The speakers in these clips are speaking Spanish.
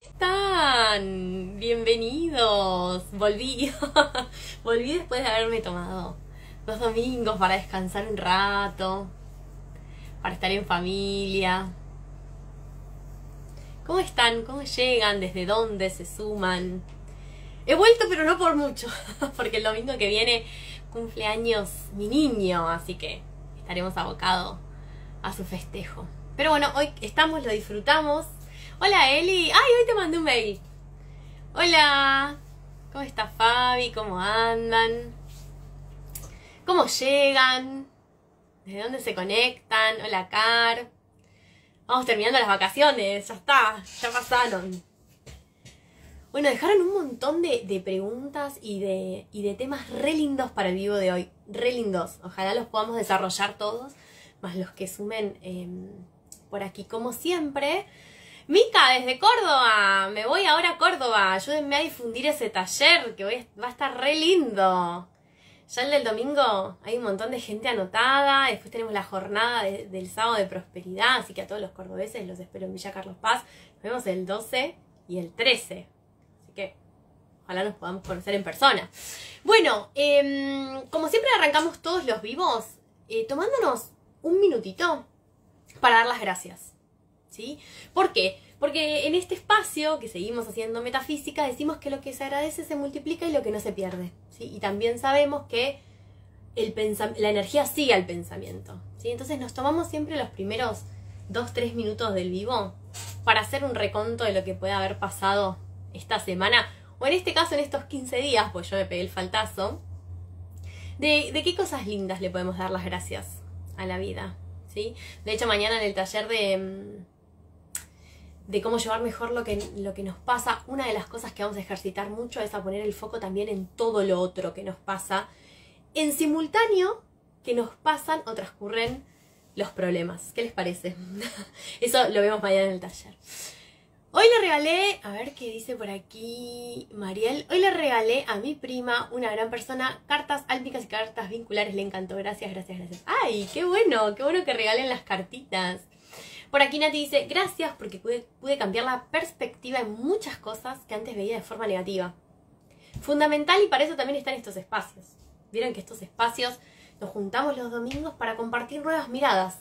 están? Bienvenidos. Volví. Volví después de haberme tomado dos domingos para descansar un rato, para estar en familia. ¿Cómo están? ¿Cómo llegan? ¿Desde dónde se suman? He vuelto, pero no por mucho, porque el domingo que viene cumpleaños mi niño, así que estaremos abocados a su festejo. Pero bueno, hoy estamos, lo disfrutamos, Hola Eli, ay, hoy te mandé un mail. Hola, ¿cómo está Fabi? ¿Cómo andan? ¿Cómo llegan? ¿Desde dónde se conectan? Hola Car. Vamos terminando las vacaciones, ya está, ya pasaron. Bueno, dejaron un montón de, preguntas y de, temas re lindos para el vivo de hoy, re lindos. Ojalá los podamos desarrollar todos, más los que sumen em, por aquí como siempre. Mica, desde Córdoba, me voy ahora a Córdoba, ayúdenme a difundir ese taller que hoy va a estar re lindo. Ya el del domingo hay un montón de gente anotada, después tenemos la jornada del sábado de prosperidad, así que a todos los cordobeses los espero en Villa Carlos Paz. Nos vemos el 12 y el 13, así que ojalá nos podamos conocer en persona. Bueno, em, como siempre arrancamos todos los vivos, eh, tomándonos un minutito para dar las gracias. ¿Por qué? Porque en este espacio que seguimos haciendo metafísica decimos que lo que se agradece se multiplica y lo que no se pierde, Y también sabemos que el la energía sigue al pensamiento, ¿sí? Entonces nos tomamos siempre los primeros 2-3 minutos del vivo para hacer un reconto de lo que puede haber pasado esta semana, o en este caso en estos 15 días, pues yo me pegué el faltazo, de, qué cosas lindas le podemos dar las gracias a la vida, ¿sí? De hecho, mañana en el taller de mm, de cómo llevar mejor lo que, lo que nos pasa, una de las cosas que vamos a ejercitar mucho es a poner el foco también en todo lo otro que nos pasa, en simultáneo que nos pasan o transcurren los problemas. ¿Qué les parece? Eso lo vemos mañana en el taller. Hoy le regalé, a ver qué dice por aquí Mariel, hoy le regalé a mi prima, una gran persona, cartas álmicas y cartas vinculares, le encantó, gracias, gracias, gracias. ¡Ay, qué bueno! ¡Qué bueno que regalen las cartitas! Por aquí Nati dice, gracias porque pude, pude cambiar la perspectiva en muchas cosas que antes veía de forma negativa. Fundamental y para eso también están estos espacios. Vieron que estos espacios nos juntamos los domingos para compartir nuevas miradas.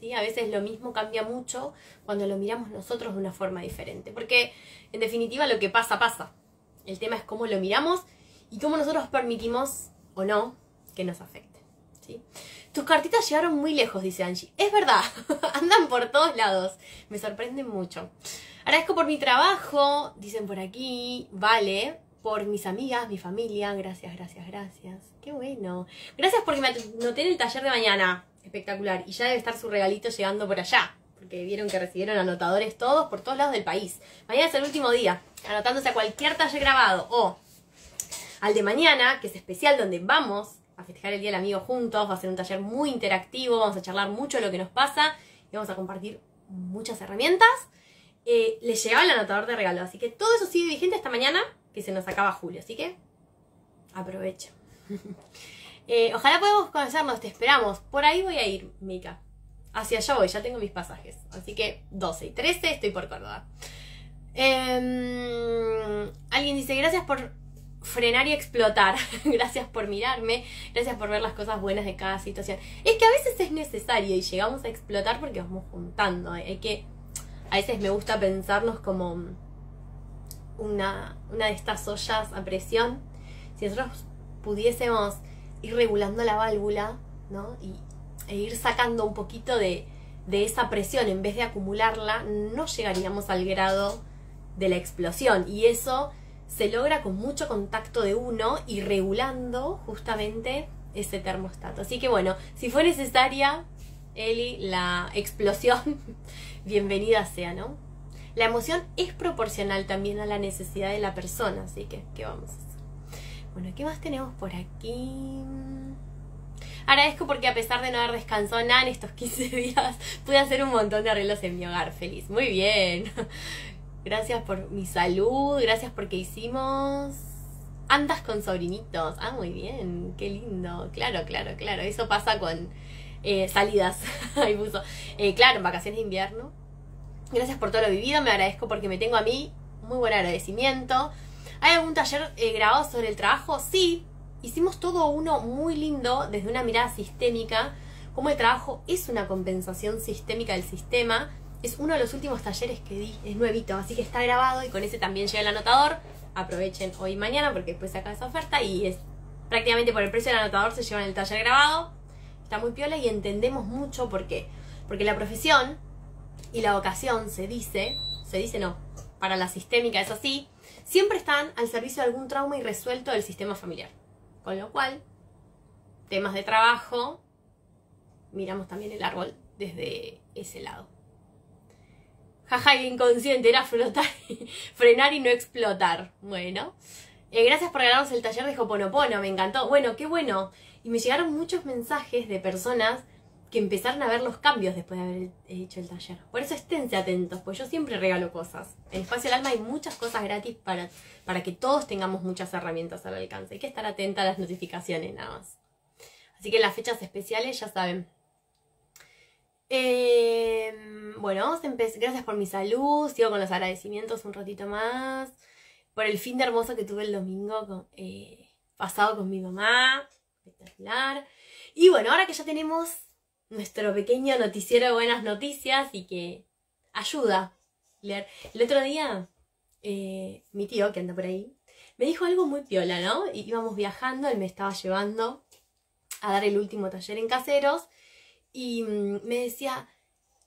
¿Sí? A veces lo mismo cambia mucho cuando lo miramos nosotros de una forma diferente. Porque en definitiva lo que pasa pasa. El tema es cómo lo miramos y cómo nosotros permitimos o no que nos afecte. ¿sí? Tus cartitas llegaron muy lejos, dice Angie. Es verdad, andan por todos lados. Me sorprenden mucho. Agradezco por mi trabajo, dicen por aquí. Vale, por mis amigas, mi familia. Gracias, gracias, gracias. Qué bueno. Gracias porque me noté en el taller de mañana. Espectacular. Y ya debe estar su regalito llegando por allá. Porque vieron que recibieron anotadores todos por todos lados del país. Mañana es el último día. Anotándose a cualquier taller grabado o al de mañana, que es especial, donde vamos a festejar el Día del Amigo juntos, va a ser un taller muy interactivo, vamos a charlar mucho de lo que nos pasa y vamos a compartir muchas herramientas. Eh, le les llegaba el anotador de regalo, así que todo eso sigue vigente esta mañana, que se nos acaba julio, así que aprovecha. Eh, ojalá podamos conocernos, te esperamos. Por ahí voy a ir, Mica. Hacia allá voy, ya tengo mis pasajes. Así que 12 y 13 estoy por Córdoba. Em, alguien dice, gracias por frenar y explotar. gracias por mirarme, gracias por ver las cosas buenas de cada situación. Es que a veces es necesario y llegamos a explotar porque vamos juntando. Hay que, a veces me gusta pensarnos como una, una de estas ollas a presión. Si nosotros pudiésemos ir regulando la válvula, ¿no? Y, e ir sacando un poquito de, de esa presión en vez de acumularla, no llegaríamos al grado de la explosión. Y eso se logra con mucho contacto de uno y regulando justamente ese termostato. Así que bueno, si fue necesaria, Eli, la explosión, bienvenida sea, ¿no? La emoción es proporcional también a la necesidad de la persona, así que, ¿qué vamos a hacer? Bueno, ¿qué más tenemos por aquí? Agradezco porque a pesar de no haber descansado nada en estos 15 días, pude hacer un montón de arreglos en mi hogar. Feliz. Muy bien. Gracias por mi salud, gracias porque hicimos... Andas con sobrinitos. Ah, muy bien, qué lindo. Claro, claro, claro. Eso pasa con eh, salidas. Eh, claro, en vacaciones de invierno. Gracias por todo lo vivido, me agradezco porque me tengo a mí. Muy buen agradecimiento. ¿Hay algún taller eh, grabado sobre el trabajo? Sí, hicimos todo uno muy lindo desde una mirada sistémica, como el trabajo es una compensación sistémica del sistema es uno de los últimos talleres que di, es nuevito, así que está grabado y con ese también llega el anotador. Aprovechen hoy y mañana porque después saca esa oferta y es prácticamente por el precio del anotador se llevan el taller grabado. Está muy piola y entendemos mucho por qué. Porque la profesión y la vocación se dice, se dice no, para la sistémica es así, siempre están al servicio de algún trauma irresuelto del sistema familiar. Con lo cual, temas de trabajo, miramos también el árbol desde ese lado. Jaja, inconsciente, era flotar, frenar y no explotar. Bueno. Eh, gracias por regalarnos el taller de Hoponopono, me encantó. Bueno, qué bueno. Y me llegaron muchos mensajes de personas que empezaron a ver los cambios después de haber hecho el taller. Por eso esténse atentos, pues yo siempre regalo cosas. En Espacio del Alma hay muchas cosas gratis para, para que todos tengamos muchas herramientas al alcance. Hay que estar atenta a las notificaciones nada más. Así que las fechas especiales ya saben, Em, bueno, Gracias por mi salud. Sigo con los agradecimientos un ratito más. Por el fin de hermoso que tuve el domingo con, eh, pasado con mi mamá. Espectacular. Y bueno, ahora que ya tenemos nuestro pequeño noticiero de buenas noticias y que ayuda leer. El otro día, eh, mi tío, que anda por ahí, me dijo algo muy piola, ¿no? Y íbamos viajando, él me estaba llevando a dar el último taller en caseros y mm, me decía,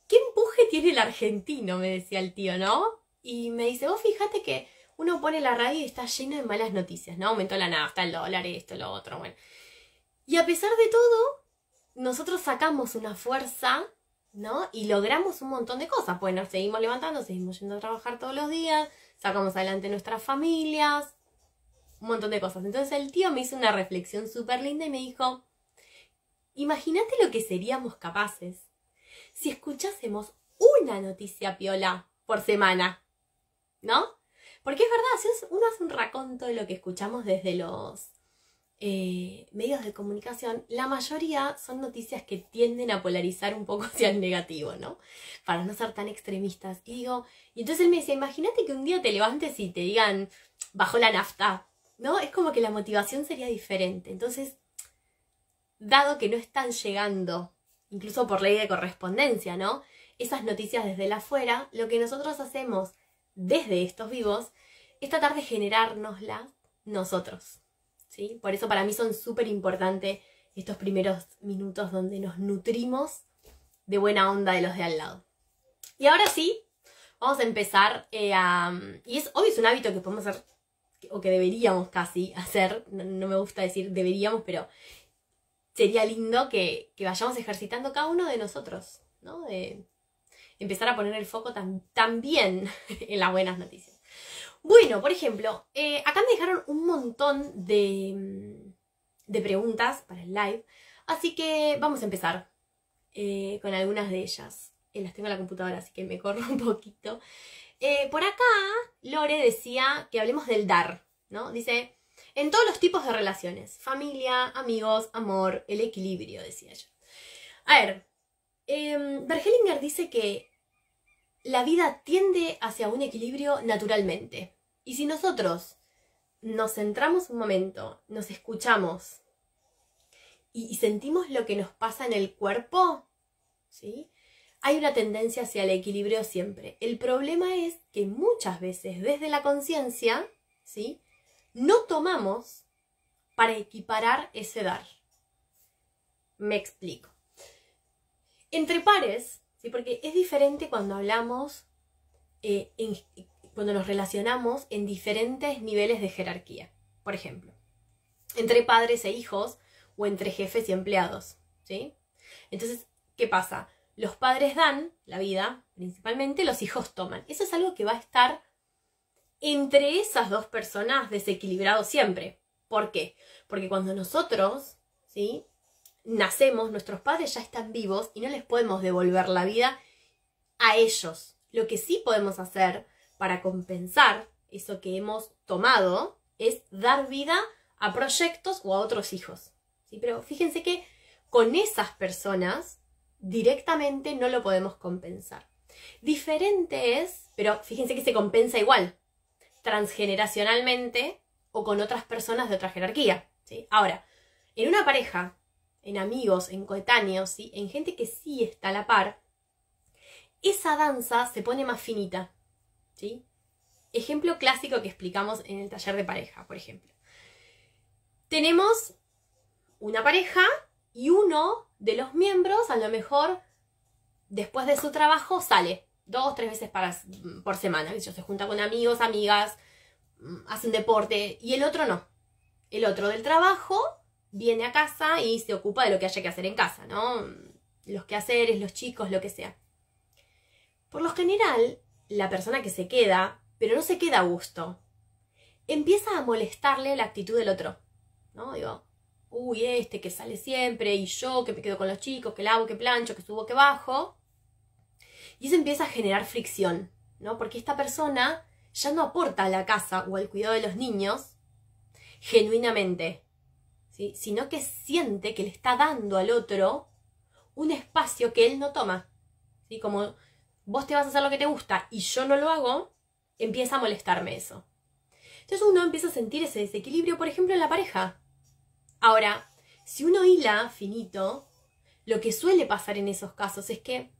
¿qué empuje tiene el argentino? Me decía el tío, ¿no? Y me dice, vos fíjate que uno pone la radio y está lleno de malas noticias, ¿no? Aumentó la nafta, el dólar, esto, lo otro, bueno. Y a pesar de todo, nosotros sacamos una fuerza, ¿no? Y logramos un montón de cosas, Bueno, pues nos seguimos levantando, seguimos yendo a trabajar todos los días, sacamos adelante nuestras familias, un montón de cosas. Entonces el tío me hizo una reflexión súper linda y me dijo, Imagínate lo que seríamos capaces si escuchásemos una noticia piola por semana, ¿no? Porque es verdad, si uno hace un raconto de lo que escuchamos desde los eh, medios de comunicación, la mayoría son noticias que tienden a polarizar un poco hacia el negativo, ¿no? Para no ser tan extremistas. Y digo, y entonces él me dice, imagínate que un día te levantes y te digan, bajo la nafta, ¿no? Es como que la motivación sería diferente. Entonces, dado que no están llegando, incluso por ley de correspondencia, ¿no? Esas noticias desde la afuera, lo que nosotros hacemos desde estos vivos es tratar de generárnosla nosotros, ¿sí? Por eso para mí son súper importantes estos primeros minutos donde nos nutrimos de buena onda de los de al lado. Y ahora sí, vamos a empezar eh, a... Y es, hoy es un hábito que podemos hacer, o que deberíamos casi hacer, no me gusta decir deberíamos, pero sería lindo que, vayamos ejercitando cada uno de nosotros, ¿no? De empezar a poner el foco tan también en las buenas noticias. Bueno, por ejemplo, eh, acá me dejaron un montón mm, de, preguntas para el live, así que vamos a empezar eh, con algunas de ellas. Eh, las tengo en la computadora, así que me corro un poquito. por acá, Lore decía que hablemos del dar, ¿no? Dice, en todos los tipos de relaciones, familia, amigos, amor, el equilibrio, decía yo. A ver, em, Bergelinger dice que la vida tiende hacia un equilibrio naturalmente. Y si nosotros nos centramos un momento, nos escuchamos y sentimos lo que nos pasa en el cuerpo, ¿sí? hay una tendencia hacia el equilibrio siempre. El problema es que muchas veces desde la conciencia, ¿sí? no tomamos para equiparar ese dar. Me explico. Entre pares, ¿sí? porque es diferente cuando hablamos, eh, cuando nos relacionamos en diferentes niveles de jerarquía. Por ejemplo, entre padres e hijos o entre jefes y empleados. ¿sí? Entonces, ¿qué pasa? Los padres dan la vida, principalmente los hijos toman. Eso es algo que va a estar entre esas dos personas desequilibrado siempre. ¿Por qué? Porque cuando nosotros, ¿sí? Nacemos, nuestros padres ya están vivos y no les podemos devolver la vida a ellos. Lo que sí podemos hacer para compensar eso que hemos tomado es dar vida a proyectos o a otros hijos. ¿sí? Pero fíjense que con esas personas directamente no lo podemos compensar. Diferente es, pero fíjense que se compensa igual transgeneracionalmente o con otras personas de otra jerarquía. ¿sí? Ahora, en una pareja, en amigos, en coetáneos, ¿sí? en gente que sí está a la par, esa danza se pone más finita. ¿sí? Ejemplo clásico que explicamos en el taller de pareja, por ejemplo. Tenemos una pareja y uno de los miembros, a lo mejor después de su trabajo, sale dos, tres veces mm, por semana. Que se junta con amigos, amigas, mm, hace un deporte y el otro no. El otro del trabajo viene a casa y se ocupa de lo que haya que hacer en casa, ¿no? Los quehaceres, los chicos, lo que sea. Por lo general, la persona que se queda, pero no se queda a gusto, empieza a molestarle la actitud del otro, ¿no? Digo, uy, este que sale siempre y yo que me quedo con los chicos, que lavo, que plancho, que subo, que bajo. Y eso empieza a generar fricción, ¿no? Porque esta persona ya no aporta a la casa o al cuidado de los niños genuinamente, ¿sí? sino que siente que le está dando al otro un espacio que él no toma. ¿sí? Como vos te vas a hacer lo que te gusta y yo no lo hago, empieza a molestarme eso. Entonces uno empieza a sentir ese desequilibrio, por ejemplo, en la pareja. Ahora, si uno hila finito, lo que suele pasar en esos casos es que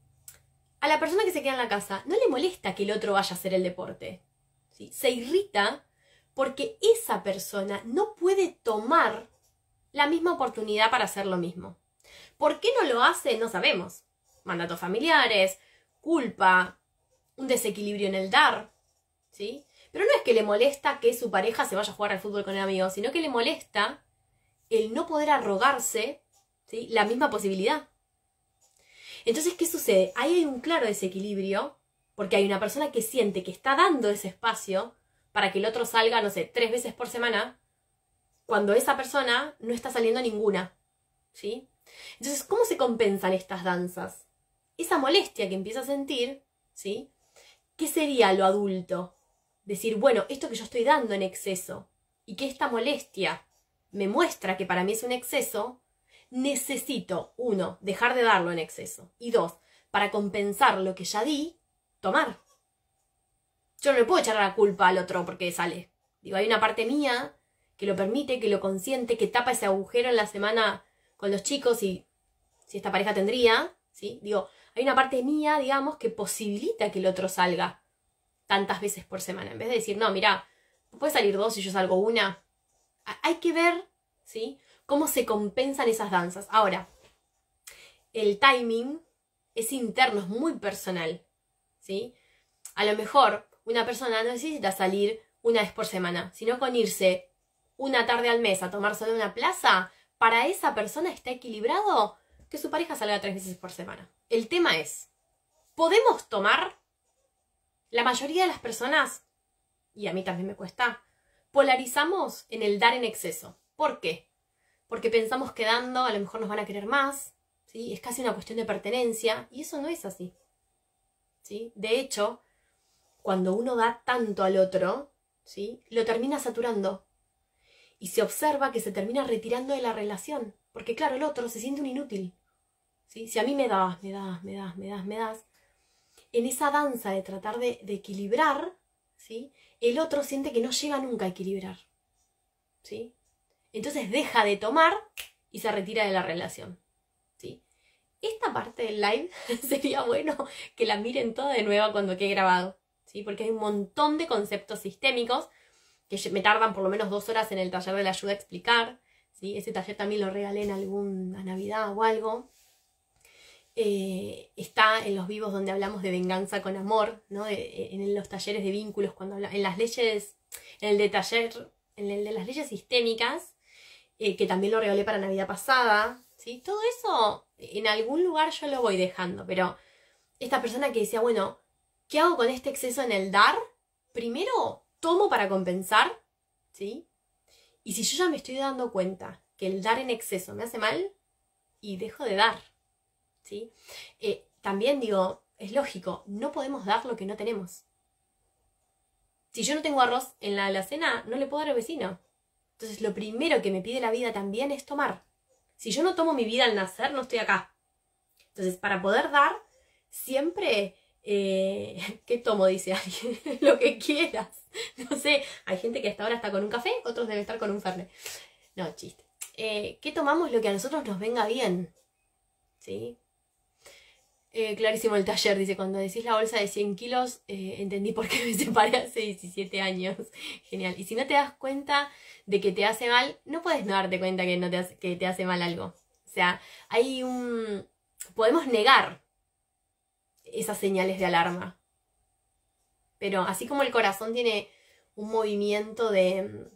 a la persona que se queda en la casa no le molesta que el otro vaya a hacer el deporte. ¿sí? Se irrita porque esa persona no puede tomar la misma oportunidad para hacer lo mismo. ¿Por qué no lo hace? No sabemos. Mandatos familiares, culpa, un desequilibrio en el dar, ¿sí? Pero no es que le molesta que su pareja se vaya a jugar al fútbol con el amigo sino que le molesta el no poder arrogarse ¿sí? la misma posibilidad. Entonces, ¿qué sucede? Ahí hay un claro desequilibrio, porque hay una persona que siente que está dando ese espacio para que el otro salga, no sé, tres veces por semana, cuando esa persona no está saliendo ninguna. ¿Sí? Entonces, ¿cómo se compensan estas danzas? Esa molestia que empieza a sentir, ¿sí? ¿Qué sería lo adulto? Decir, bueno, esto que yo estoy dando en exceso y que esta molestia me muestra que para mí es un exceso, necesito, uno, dejar de darlo en exceso. Y dos, para compensar lo que ya di, tomar. Yo no le puedo echar la culpa al otro porque sale. Digo, hay una parte mía que lo permite, que lo consiente, que tapa ese agujero en la semana con los chicos y si esta pareja tendría, ¿sí? Digo, hay una parte mía, digamos, que posibilita que el otro salga tantas veces por semana. En vez de decir, no, mira, puede salir dos y yo salgo una. Hay que ver, ¿sí? cómo se compensan esas danzas. Ahora, el timing es interno, es muy personal, ¿sí? A lo mejor una persona no necesita salir una vez por semana, sino con irse una tarde al mes a tomarse solo una plaza, para esa persona está equilibrado que su pareja salga tres veces por semana. El tema es, ¿podemos tomar? La mayoría de las personas, y a mí también me cuesta, polarizamos en el dar en exceso. ¿Por qué? porque pensamos que dando a lo mejor nos van a querer más, ¿sí? Es casi una cuestión de pertenencia y eso no es así. ¿Sí? De hecho, cuando uno da tanto al otro, ¿sí? Lo termina saturando. Y se observa que se termina retirando de la relación, porque claro, el otro se siente un inútil. ¿sí? Si a mí me das, me das, me das, me das, me das, en esa danza de tratar de, de equilibrar, ¿sí? el otro siente que no llega nunca a equilibrar. ¿sí? Entonces deja de tomar y se retira de la relación. ¿sí? Esta parte del live sería bueno que la miren toda de nuevo cuando quede grabado, ¿sí? porque hay un montón de conceptos sistémicos que me tardan por lo menos dos horas en el taller de la ayuda a explicar. ¿sí? Ese taller también lo regalé en alguna Navidad o algo. Eh, está en los vivos donde hablamos de venganza con amor, ¿no? Eh, eh, en los talleres de vínculos, cuando habla, en las leyes, en el de taller, en el de las leyes sistémicas, eh, que también lo regalé para Navidad pasada, ¿sí? Todo eso en algún lugar yo lo voy dejando, pero esta persona que decía, bueno, ¿qué hago con este exceso en el dar? Primero, tomo para compensar, ¿sí? Y si yo ya me estoy dando cuenta que el dar en exceso me hace mal, y dejo de dar, ¿sí? Eh, también digo, es lógico, no podemos dar lo que no tenemos. Si yo no tengo arroz en la alacena, no le puedo dar al vecino. Entonces lo primero que me pide la vida también es tomar. Si yo no tomo mi vida al nacer, no estoy acá. Entonces, para poder dar, siempre... Eh, ¿Qué tomo? Dice alguien. lo que quieras. No sé, hay gente que hasta ahora está con un café, otros deben estar con un fernet. No, chiste. Eh, ¿Qué tomamos lo que a nosotros nos venga bien? ¿Sí? Eh, clarísimo el taller, dice, cuando decís la bolsa de 100 kilos, eh, entendí por qué me separé hace 17 años. Genial. Y si no te das cuenta de que te hace mal, no puedes no darte cuenta que, no te hace, que te hace mal algo. O sea, hay un... Podemos negar esas señales de alarma. Pero así como el corazón tiene un movimiento de,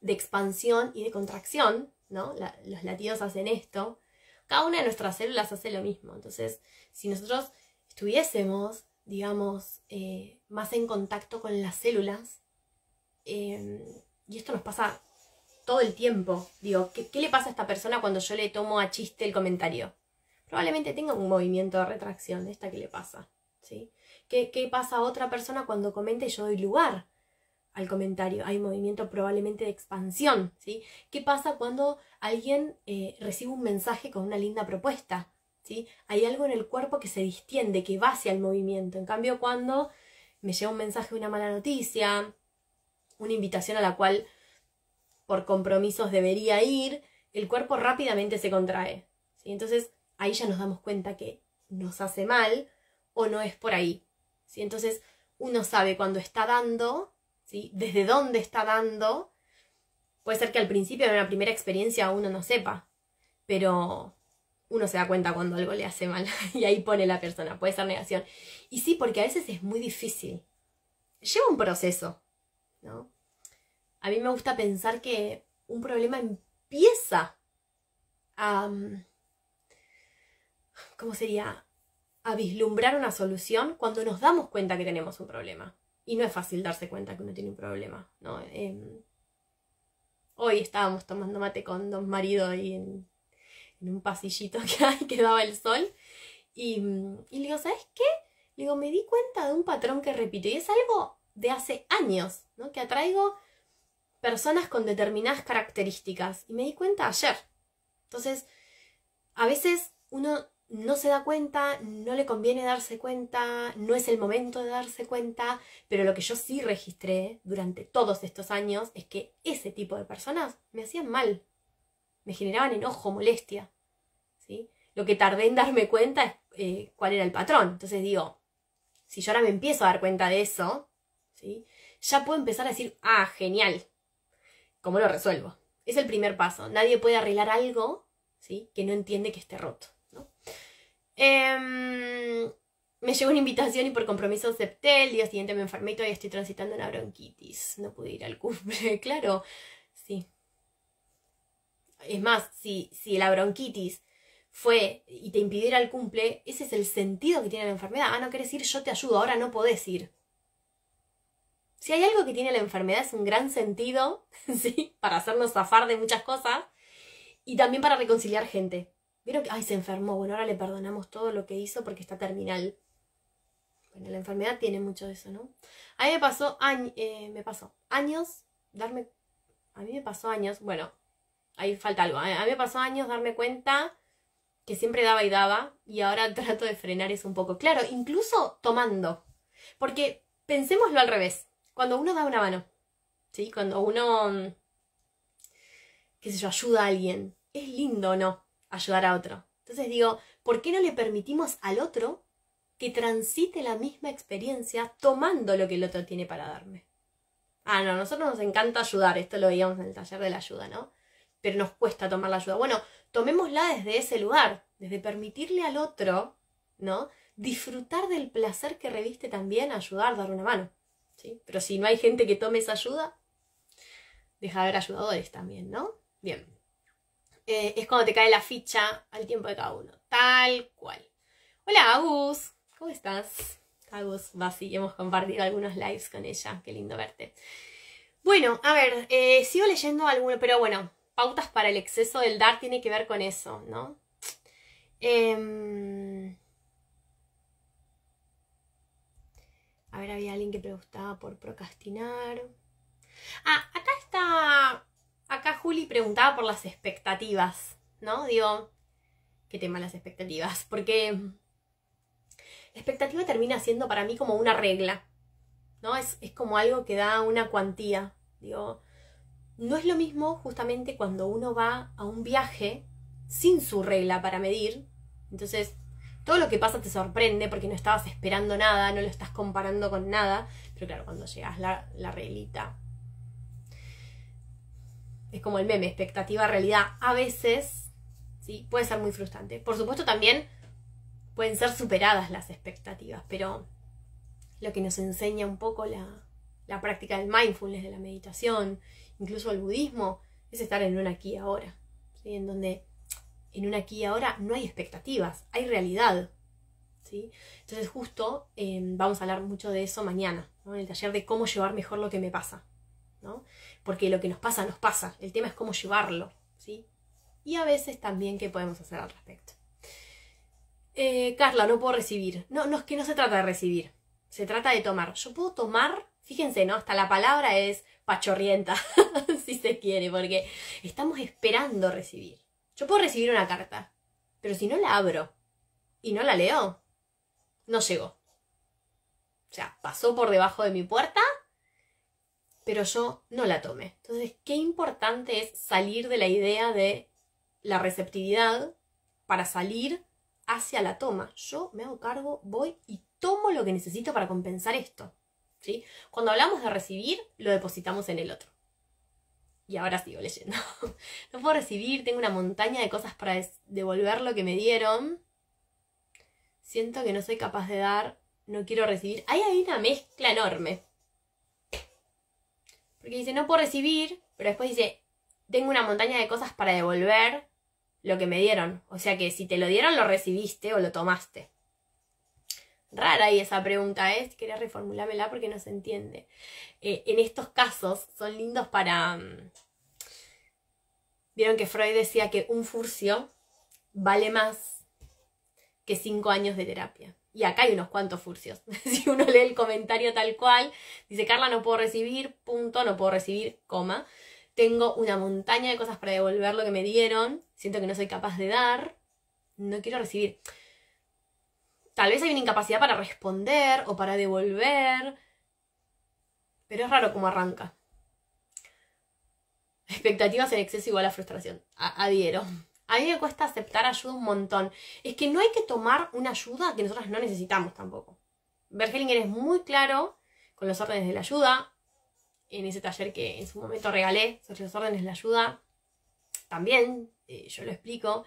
de expansión y de contracción, ¿no? los latidos hacen esto cada una de nuestras células hace lo mismo. Entonces, si nosotros estuviésemos, digamos, eh, más en contacto con las células, em, y esto nos pasa todo el tiempo, digo, ¿qué, le pasa a esta persona cuando yo le tomo a chiste el comentario? Probablemente tenga un movimiento de retracción, esta que le pasa, ¿Qué, pasa a otra persona cuando comente y yo doy lugar al comentario, hay movimiento probablemente de expansión. ¿sí? ¿Qué pasa cuando alguien eh, recibe un mensaje con una linda propuesta? ¿sí? Hay algo en el cuerpo que se distiende, que va hacia el movimiento. En cambio, cuando me llega un mensaje, una mala noticia, una invitación a la cual por compromisos debería ir, el cuerpo rápidamente se contrae. Entonces ahí ya nos damos cuenta que nos hace mal o no es por ahí. Entonces uno sabe cuando está dando desde dónde está dando. Puede ser que al principio en una primera experiencia uno no sepa, pero uno se da cuenta cuando algo le hace mal y ahí pone la persona, puede ser negación. Y sí, porque a veces es muy difícil. Lleva un proceso, ¿no? A mí me gusta pensar que un problema empieza a... ¿Cómo sería? A vislumbrar una solución cuando nos damos cuenta que tenemos un problema. Y no es fácil darse cuenta que uno tiene un problema, em, hoy estábamos tomando mate con dos maridos en, un pasillito que hay que daba el sol. Y, le digo, ¿sabes qué? Le digo, me di cuenta de un patrón que repito. Y es algo de hace años, ¿no? Que atraigo personas con determinadas características. Y me di cuenta ayer. Entonces, a veces uno no se da cuenta, no le conviene darse cuenta, no es el momento de darse cuenta, pero lo que yo sí registré durante todos estos años es que ese tipo de personas me hacían mal, me generaban enojo, molestia. ¿sí? Lo que tardé en darme cuenta es eh, cuál era el patrón. Entonces digo, si yo ahora me empiezo a dar cuenta de eso, ¿sí? ya puedo empezar a decir, ah, genial, ¿cómo lo resuelvo? Es el primer paso. Nadie puede arreglar algo ¿sí? que no entiende que esté roto. Em, me llegó una invitación y por compromiso acepté. El día siguiente me enfermé y todavía estoy transitando una bronquitis. No pude ir al cumple, claro. Sí. Es más, si, si la bronquitis fue y te impidiera el cumple, ese es el sentido que tiene la enfermedad. Ah, no querés ir, yo te ayudo, ahora no podés ir. Si hay algo que tiene la enfermedad es un gran sentido, ¿sí? Para hacernos zafar de muchas cosas y también para reconciliar gente. Vieron que, ay, se enfermó, bueno, ahora le perdonamos todo lo que hizo porque está terminal. Bueno, la enfermedad tiene mucho de eso, ¿no? A mí me pasó, eh, me pasó años darme, a mí me pasó años, bueno, ahí falta algo, ¿eh? a mí me pasó años darme cuenta que siempre daba y daba y ahora trato de frenar eso un poco. Claro, incluso tomando, porque pensemoslo al revés, cuando uno da una mano, ¿sí? Cuando uno, qué sé yo, ayuda a alguien, es lindo, ¿no? ayudar a otro. Entonces digo, ¿por qué no le permitimos al otro que transite la misma experiencia tomando lo que el otro tiene para darme? Ah, no, a nosotros nos encanta ayudar, esto lo veíamos en el taller de la ayuda, ¿no? Pero nos cuesta tomar la ayuda. Bueno, tomémosla desde ese lugar, desde permitirle al otro, ¿no? Disfrutar del placer que reviste también ayudar, dar una mano. ¿sí? Pero si no hay gente que tome esa ayuda, deja de haber ayudadores también, ¿no? Bien. Eh, es cuando te cae la ficha al tiempo de cada uno. Tal cual. Hola, Agus. ¿Cómo estás? Agus sí, hemos compartido algunos lives con ella. Qué lindo verte. Bueno, a ver, eh, sigo leyendo alguno, pero bueno, pautas para el exceso del dar tiene que ver con eso, ¿no? Em, a ver, había alguien que preguntaba por procrastinar. Ah, acá está Acá Juli preguntaba por las expectativas, ¿no? Digo, qué tema las expectativas, porque la expectativa termina siendo para mí como una regla, ¿no? Es, como algo que da una cuantía, digo, no es lo mismo justamente cuando uno va a un viaje sin su regla para medir, entonces todo lo que pasa te sorprende porque no estabas esperando nada, no lo estás comparando con nada, pero claro, cuando llegas la, la reglita es como el meme, expectativa, realidad, a veces, ¿sí? Puede ser muy frustrante. Por supuesto también pueden ser superadas las expectativas, pero lo que nos enseña un poco la, práctica del mindfulness, de la meditación, incluso el budismo, es estar en un aquí y ahora, En donde en un aquí y ahora no hay expectativas, hay realidad, ¿Sí? Entonces justo eh, vamos a hablar mucho de eso mañana, en el taller de cómo llevar mejor lo que me pasa. ¿no? porque lo que nos pasa nos pasa, el tema es cómo llevarlo, ¿sí? Y a veces también qué podemos hacer al respecto. Eh, Carla, no puedo recibir. No, no es que no se trata de recibir, se trata de tomar. Yo puedo tomar, fíjense, ¿no? Hasta la palabra es pachorrienta, si se quiere, porque estamos esperando recibir. Yo puedo recibir una carta, pero si no la abro y no la leo, no llegó. O sea, pasó por debajo de mi puerta pero yo no la tome. Entonces, qué importante es salir de la idea de la receptividad para salir hacia la toma. Yo me hago cargo, voy y tomo lo que necesito para compensar esto. ¿sí? Cuando hablamos de recibir, lo depositamos en el otro. Y ahora sigo leyendo. no puedo recibir, tengo una montaña de cosas para devolver lo que me dieron. Siento que no soy capaz de dar, no quiero recibir. Ahí hay una mezcla enorme que dice, no puedo recibir, pero después dice, tengo una montaña de cosas para devolver lo que me dieron. O sea que si te lo dieron, lo recibiste o lo tomaste. Rara y esa pregunta es, ¿eh? quería reformulármela porque no se entiende. Eh, en estos casos son lindos para... Mm, vieron que Freud decía que un furcio vale más que cinco años de terapia y acá hay unos cuantos furcios. si uno lee el comentario tal cual, dice Carla no puedo recibir, punto, no puedo recibir, coma. Tengo una montaña de cosas para devolver lo que me dieron, siento que no soy capaz de dar, no quiero recibir. Tal vez hay una incapacidad para responder o para devolver, pero es raro cómo arranca. Expectativas en exceso igual a frustración. A adhiero. A mí me cuesta aceptar ayuda un montón. Es que no hay que tomar una ayuda que nosotros no necesitamos tampoco. Bergelinger es muy claro con los órdenes de la ayuda. En ese taller que en su momento regalé sobre los órdenes de la ayuda, también eh, yo lo explico.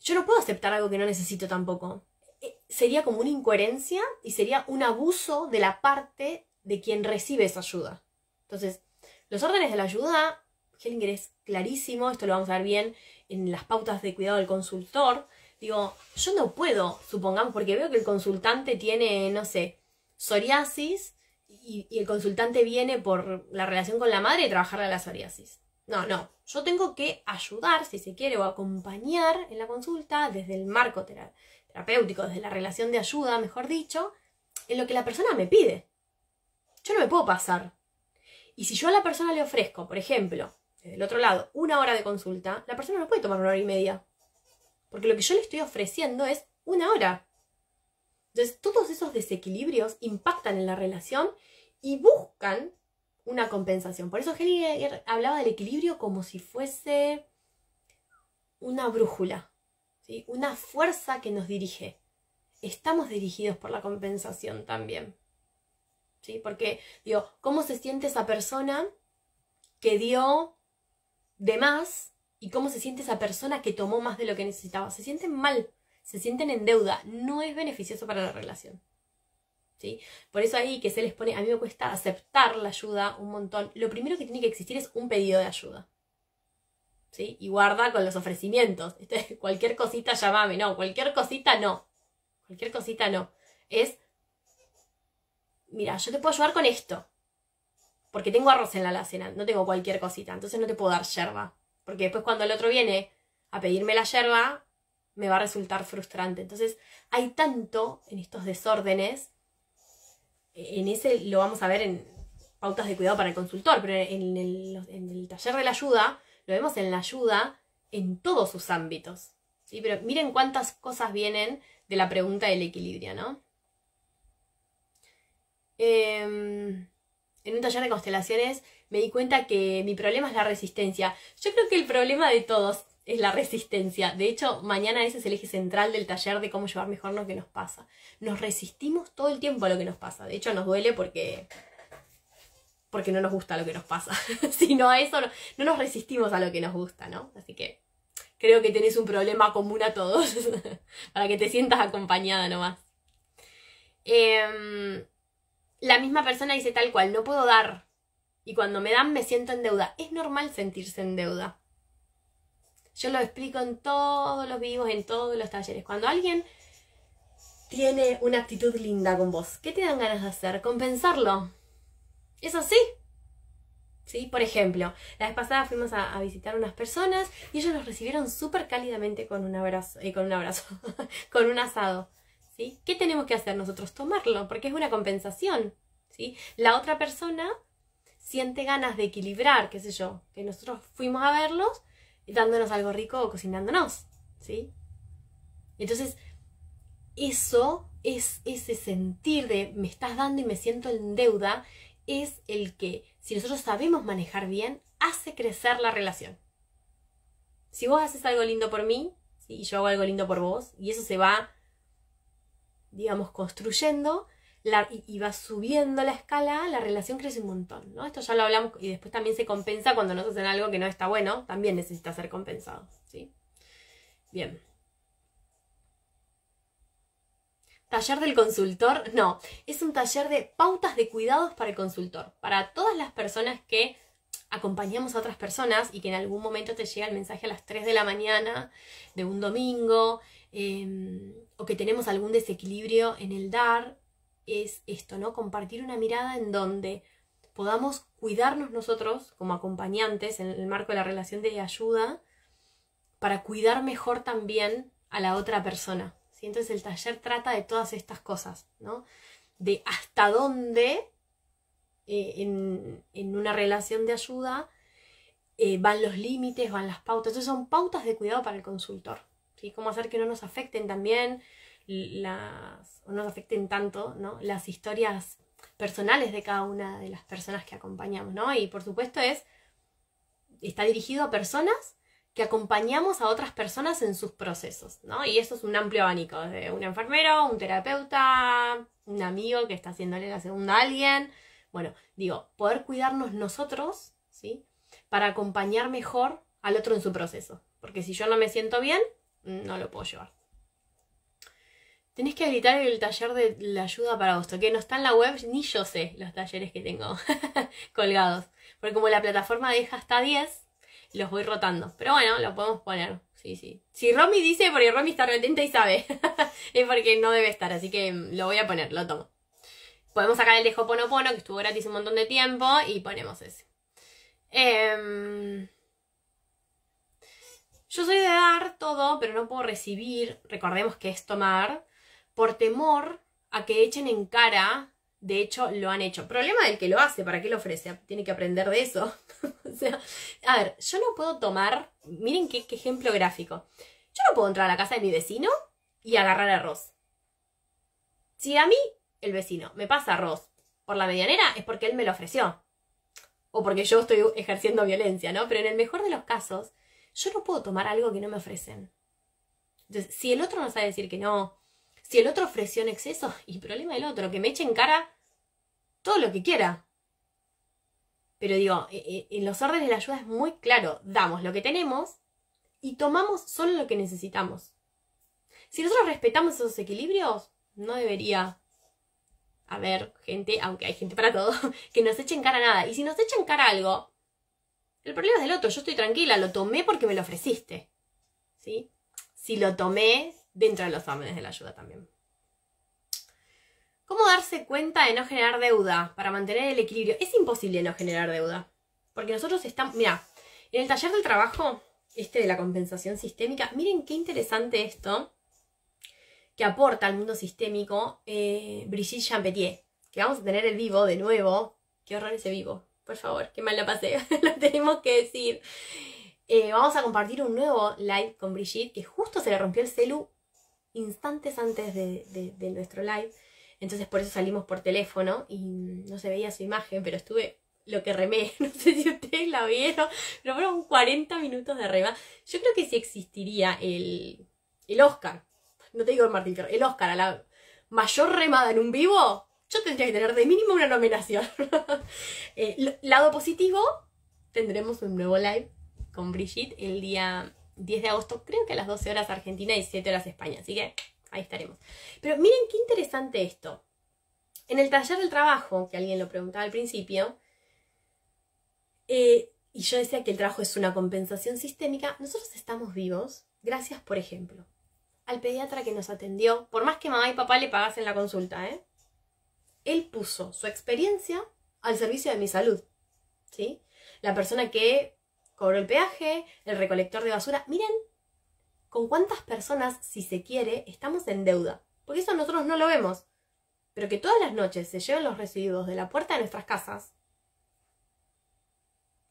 Yo no puedo aceptar algo que no necesito tampoco. Eh, sería como una incoherencia y sería un abuso de la parte de quien recibe esa ayuda. Entonces, los órdenes de la ayuda Hellinger es clarísimo, esto lo vamos a ver bien en las pautas de cuidado del consultor. Digo, yo no puedo, supongamos, porque veo que el consultante tiene, no sé, psoriasis y, y el consultante viene por la relación con la madre y trabajarle a la psoriasis. No, no, yo tengo que ayudar, si se quiere, o acompañar en la consulta desde el marco terapéutico, desde la relación de ayuda, mejor dicho, en lo que la persona me pide. Yo no me puedo pasar. Y si yo a la persona le ofrezco, por ejemplo, del otro lado, una hora de consulta, la persona no puede tomar una hora y media. Porque lo que yo le estoy ofreciendo es una hora. Entonces, todos esos desequilibrios impactan en la relación y buscan una compensación. Por eso Helinger eh, hablaba del equilibrio como si fuese una brújula, ¿sí? una fuerza que nos dirige. Estamos dirigidos por la compensación también. ¿sí? Porque, digo, ¿cómo se siente esa persona que dio de más y cómo se siente esa persona que tomó más de lo que necesitaba. Se sienten mal, se sienten en deuda, no es beneficioso para la relación. ¿Sí? Por eso ahí que se les pone, a mí me cuesta aceptar la ayuda un montón. Lo primero que tiene que existir es un pedido de ayuda. ¿Sí? Y guarda con los ofrecimientos. Este, cualquier cosita llámame, no, cualquier cosita no. Cualquier cosita no. Es, mira, yo te puedo ayudar con esto porque tengo arroz en la alacena, no tengo cualquier cosita, entonces no te puedo dar yerba. Porque después cuando el otro viene a pedirme la yerba, me va a resultar frustrante. Entonces hay tanto en estos desórdenes, e-, en ese lo vamos a ver en pautas de cuidado para el consultor, pero en el, taller de la ayuda, lo vemos en la ayuda en todos sus ámbitos. ¿sí? Pero miren cuántas cosas vienen de la pregunta del equilibrio, ¿no? Eh, en un taller de constelaciones me di cuenta que mi problema es la resistencia. Yo creo que el problema de todos es la resistencia. De hecho, mañana ese es el eje central del taller de cómo llevar mejor lo que nos pasa. Nos resistimos todo el tiempo a lo que nos pasa. De hecho, nos duele porque porque no nos gusta lo que nos pasa. si no a eso, no, no nos resistimos a lo que nos gusta, ¿no? Así que creo que tenés un problema común a todos, para que te sientas acompañada nomás. Eh, la misma persona dice tal cual, no puedo dar. Y cuando me dan me siento en deuda. Es normal sentirse en deuda. Yo lo explico en todos los vivos, en todos los talleres. Cuando alguien tiene una actitud linda con vos, ¿qué te dan ganas de hacer? Compensarlo. ¿Eso sí? ¿Sí? Por ejemplo, la vez pasada fuimos a, a visitar unas personas y ellos nos recibieron súper cálidamente con un abrazo, y eh, con un abrazo, con un asado. ¿Qué tenemos que hacer nosotros? Tomarlo, porque es una compensación, ¿sí? La otra persona siente ganas de equilibrar, qué sé yo, que nosotros fuimos a verlos dándonos algo rico o cocinándonos, ¿sí? Entonces, eso es ese sentir de me estás dando y me siento en deuda, es el que, si nosotros sabemos manejar bien, hace crecer la relación. Si vos haces algo lindo por mí, y yo hago algo lindo por vos, y eso se va digamos, construyendo y va subiendo la escala, la relación crece un montón, ¿no? Esto ya lo hablamos y después también se compensa cuando nos hacen algo que no está bueno, también necesita ser compensado, ¿sí? Bien. Taller del consultor, no, es un taller de pautas de cuidados para el consultor, para todas las personas que acompañamos a otras personas y que en algún momento te llega el mensaje a las 3 de la mañana de un domingo em, o que tenemos algún desequilibrio en el dar, es esto, ¿no? Compartir una mirada en donde podamos cuidarnos nosotros como acompañantes en el marco de la relación de ayuda para cuidar mejor también a la otra persona. ¿sí? Entonces el taller trata de todas estas cosas, ¿no? De hasta dónde eh, en, una relación de ayuda eh, van los límites, van las pautas. Entonces son pautas de cuidado para el consultor. Cómo hacer que no nos afecten también las, o no nos afecten tanto ¿no? las historias personales de cada una de las personas que acompañamos, ¿no? Y por supuesto es, está dirigido a personas que acompañamos a otras personas en sus procesos, ¿no? Y eso es un amplio abanico, desde un enfermero, un terapeuta, un amigo que está haciéndole la segunda a alguien, bueno, digo, poder cuidarnos nosotros, ¿sí? Para acompañar mejor al otro en su proceso. Porque si yo no me siento bien, mm, no lo puedo llevar. Tenés que editar el taller de la ayuda para agosto, que no está en la web, ni yo sé los talleres que tengo colgados. Porque como la plataforma deja hasta 10, los voy rotando. Pero bueno, lo podemos poner. Sí, sí. Si Romy dice, porque Romy está retenta y sabe, es porque no debe estar, así que mm, lo voy a poner, lo tomo podemos sacar el de Hoponopono, que estuvo gratis un montón de tiempo, y ponemos ese. Em, yo soy de dar todo, pero no puedo recibir, recordemos que es tomar, por temor a que echen en cara, de hecho lo han hecho. Problema del que lo hace, ¿para qué lo ofrece? Tiene que aprender de eso. o sea, a ver, yo no puedo tomar, miren qué ejemplo gráfico. Yo no puedo entrar a la casa de mi vecino y agarrar arroz. Si a mí el vecino me pasa arroz por la medianera, es porque él me lo ofreció. O porque yo estoy ejerciendo violencia, ¿no? Pero en el mejor de los casos, yo no puedo tomar algo que no me ofrecen. Entonces, si el otro no sabe decir que no, si el otro ofreció en exceso, y problema del otro, que me eche en cara todo lo que quiera. Pero digo, eh, eh, en los órdenes de la ayuda es muy claro, damos lo que tenemos y tomamos solo lo que necesitamos. Si nosotros respetamos esos equilibrios, no debería a ver, gente, aunque hay gente para todo, que nos echen cara a nada. Y si nos echan cara algo, el problema es del otro. Yo estoy tranquila, lo tomé porque me lo ofreciste. ¿Sí? Si lo tomé dentro de los ámbitos de la ayuda también. ¿Cómo darse cuenta de no generar deuda para mantener el equilibrio? Es imposible no generar deuda. Porque nosotros estamos. Mira, en el taller del trabajo, este de la compensación sistémica, miren qué interesante esto aporta al mundo sistémico eh, Brigitte Champetier, que vamos a tener el vivo de nuevo. Qué horror ese vivo, por favor, qué mal la pasé, lo tenemos que decir. Eh, vamos a compartir un nuevo live con Brigitte, que justo se le rompió el celu instantes antes de, nuestro live. Entonces por eso salimos por teléfono y no se veía su imagen, pero estuve lo que remé, no sé si ustedes la vieron, pero fueron 40 minutos de rema. Yo creo que si sí existiría el, el Oscar no te digo el Martín, el Oscar la mayor remada en un vivo, yo tendría que tener de mínimo una nominación. Eh, lado positivo, tendremos un nuevo live con Brigitte el día 10 de agosto, creo que a las 12 horas Argentina y 7 horas España, así que ahí estaremos. Pero miren qué interesante esto. En el taller del trabajo, que alguien lo preguntaba al principio, eh, y yo decía que el trabajo es una compensación sistémica, nosotros estamos vivos gracias, por ejemplo, al pediatra que nos atendió, por más que mamá y papá le pagasen la consulta, ¿eh? él puso su experiencia al servicio de mi salud. ¿sí? La persona que cobró el peaje, el recolector de basura. Miren con cuántas personas, si se quiere, estamos en deuda. Porque eso nosotros no lo vemos. Pero que todas las noches se lleven los residuos de la puerta de nuestras casas.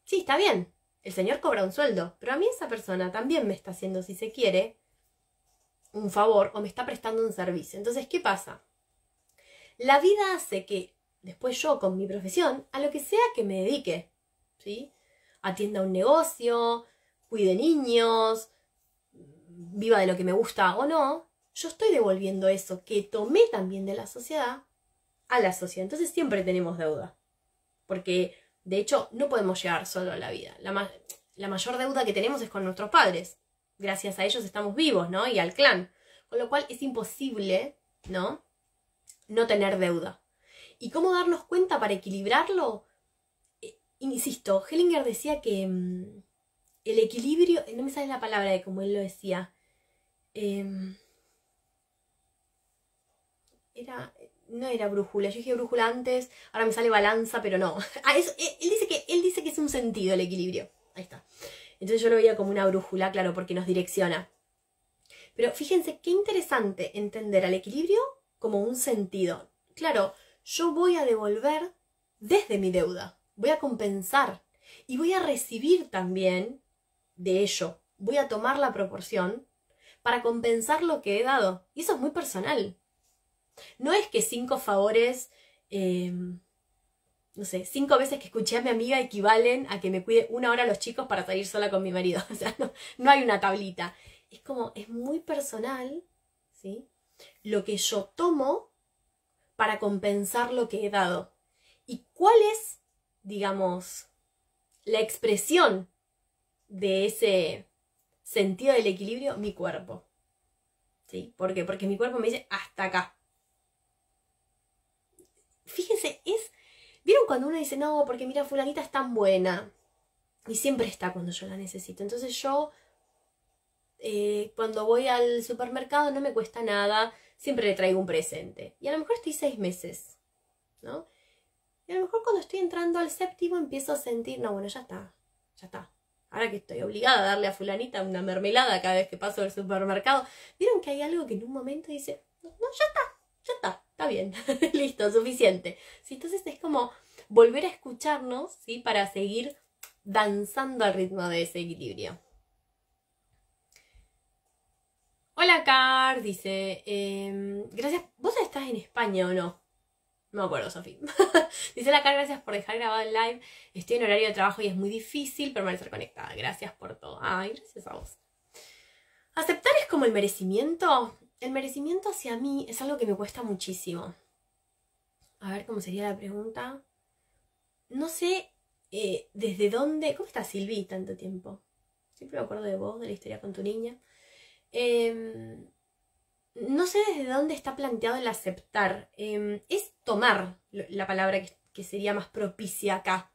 Sí, está bien. El señor cobra un sueldo, pero a mí esa persona también me está haciendo, si se quiere, un favor o me está prestando un servicio. Entonces, ¿qué pasa? La vida hace que después yo con mi profesión, a lo que sea que me dedique, ¿sí? Atienda un negocio, cuide niños, viva de lo que me gusta o no, yo estoy devolviendo eso que tomé también de la sociedad a la sociedad. Entonces siempre tenemos deuda. Porque, de hecho, no podemos llegar solo a la vida. La, la mayor deuda que tenemos es con nuestros padres gracias a ellos estamos vivos, ¿no? Y al clan. Con lo cual es imposible, ¿no? No tener deuda. ¿Y cómo darnos cuenta para equilibrarlo? Eh, insisto, Hellinger decía que mm, el equilibrio, eh, no me sale la palabra de como él lo decía, em, era, no era brújula, yo dije brújula antes, ahora me sale balanza, pero no. Ah, eh, dice que, él dice que es un sentido el equilibrio. Ahí está. Entonces yo lo veía como una brújula, claro, porque nos direcciona. Pero fíjense qué interesante entender al equilibrio como un sentido. Claro, yo voy a devolver desde mi deuda, voy a compensar y voy a recibir también de ello, voy a tomar la proporción para compensar lo que he dado. Y eso es muy personal. No es que cinco favores eh, no sé, cinco veces que escuché a mi amiga equivalen a que me cuide una hora los chicos para salir sola con mi marido. O sea, no, hay una tablita. Es como, es muy personal, ¿sí? Lo que yo tomo para compensar lo que he dado. ¿Y cuál es, digamos, la expresión de ese sentido del equilibrio? Mi cuerpo. ¿Sí? ¿Por qué? Porque mi cuerpo me dice hasta acá. Fíjense, es ¿Vieron cuando uno dice, no, porque mira, fulanita es tan buena? Y siempre está cuando yo la necesito. Entonces yo, eh, cuando voy al supermercado, no me cuesta nada, siempre le traigo un presente. Y a lo mejor estoy seis meses, ¿no? Y a lo mejor cuando estoy entrando al séptimo empiezo a sentir, no, bueno, ya está, ya está. Ahora que estoy obligada a darle a fulanita una mermelada cada vez que paso al supermercado, ¿vieron que hay algo que en un momento dice, no, ya está, ya está, está bien, listo, suficiente. Entonces es como volver a escucharnos, ¿sí? Para seguir danzando al ritmo de ese equilibrio. Hola Car, dice, em, gracias, ¿vos estás en España o no? No me acuerdo, Sofía. dice la Car, gracias por dejar grabado el live. Estoy en horario de trabajo y es muy difícil permanecer conectada. Gracias por todo. Ay, gracias a vos. ¿Aceptar es como el merecimiento? El merecimiento hacia mí es algo que me cuesta muchísimo. A ver cómo sería la pregunta. No sé eh, desde dónde. ¿Cómo está Silvi tanto tiempo? Siempre me acuerdo de vos, de la historia con tu niña. Em, no sé desde dónde está planteado el aceptar. Em, es tomar la palabra que, sería más propicia acá.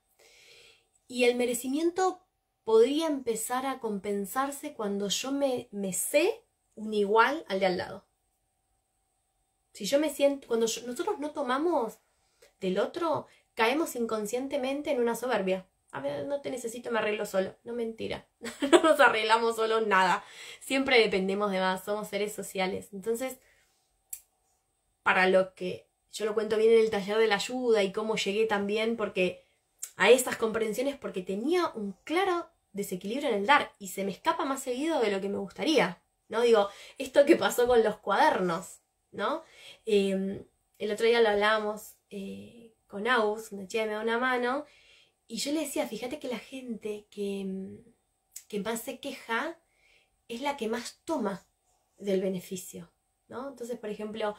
Y el merecimiento podría empezar a compensarse cuando yo me, me sé un igual al de al lado. Si yo me siento, cuando nosotros no tomamos del otro, caemos inconscientemente en una soberbia. A ver, no te necesito, me arreglo solo. No mentira, no nos arreglamos solo nada. Siempre dependemos de más, somos seres sociales. Entonces, para lo que yo lo cuento bien en el taller de la ayuda y cómo llegué también porque a esas comprensiones porque tenía un claro desequilibrio en el dar y se me escapa más seguido de lo que me gustaría. ¿no? Digo, esto que pasó con los cuadernos, ¿no? Em, el otro día lo hablábamos eh, con Aus una chica me da una mano, y yo le decía, fíjate que la gente que, mm, que más se queja es la que más toma del beneficio, ¿no? Entonces, por ejemplo,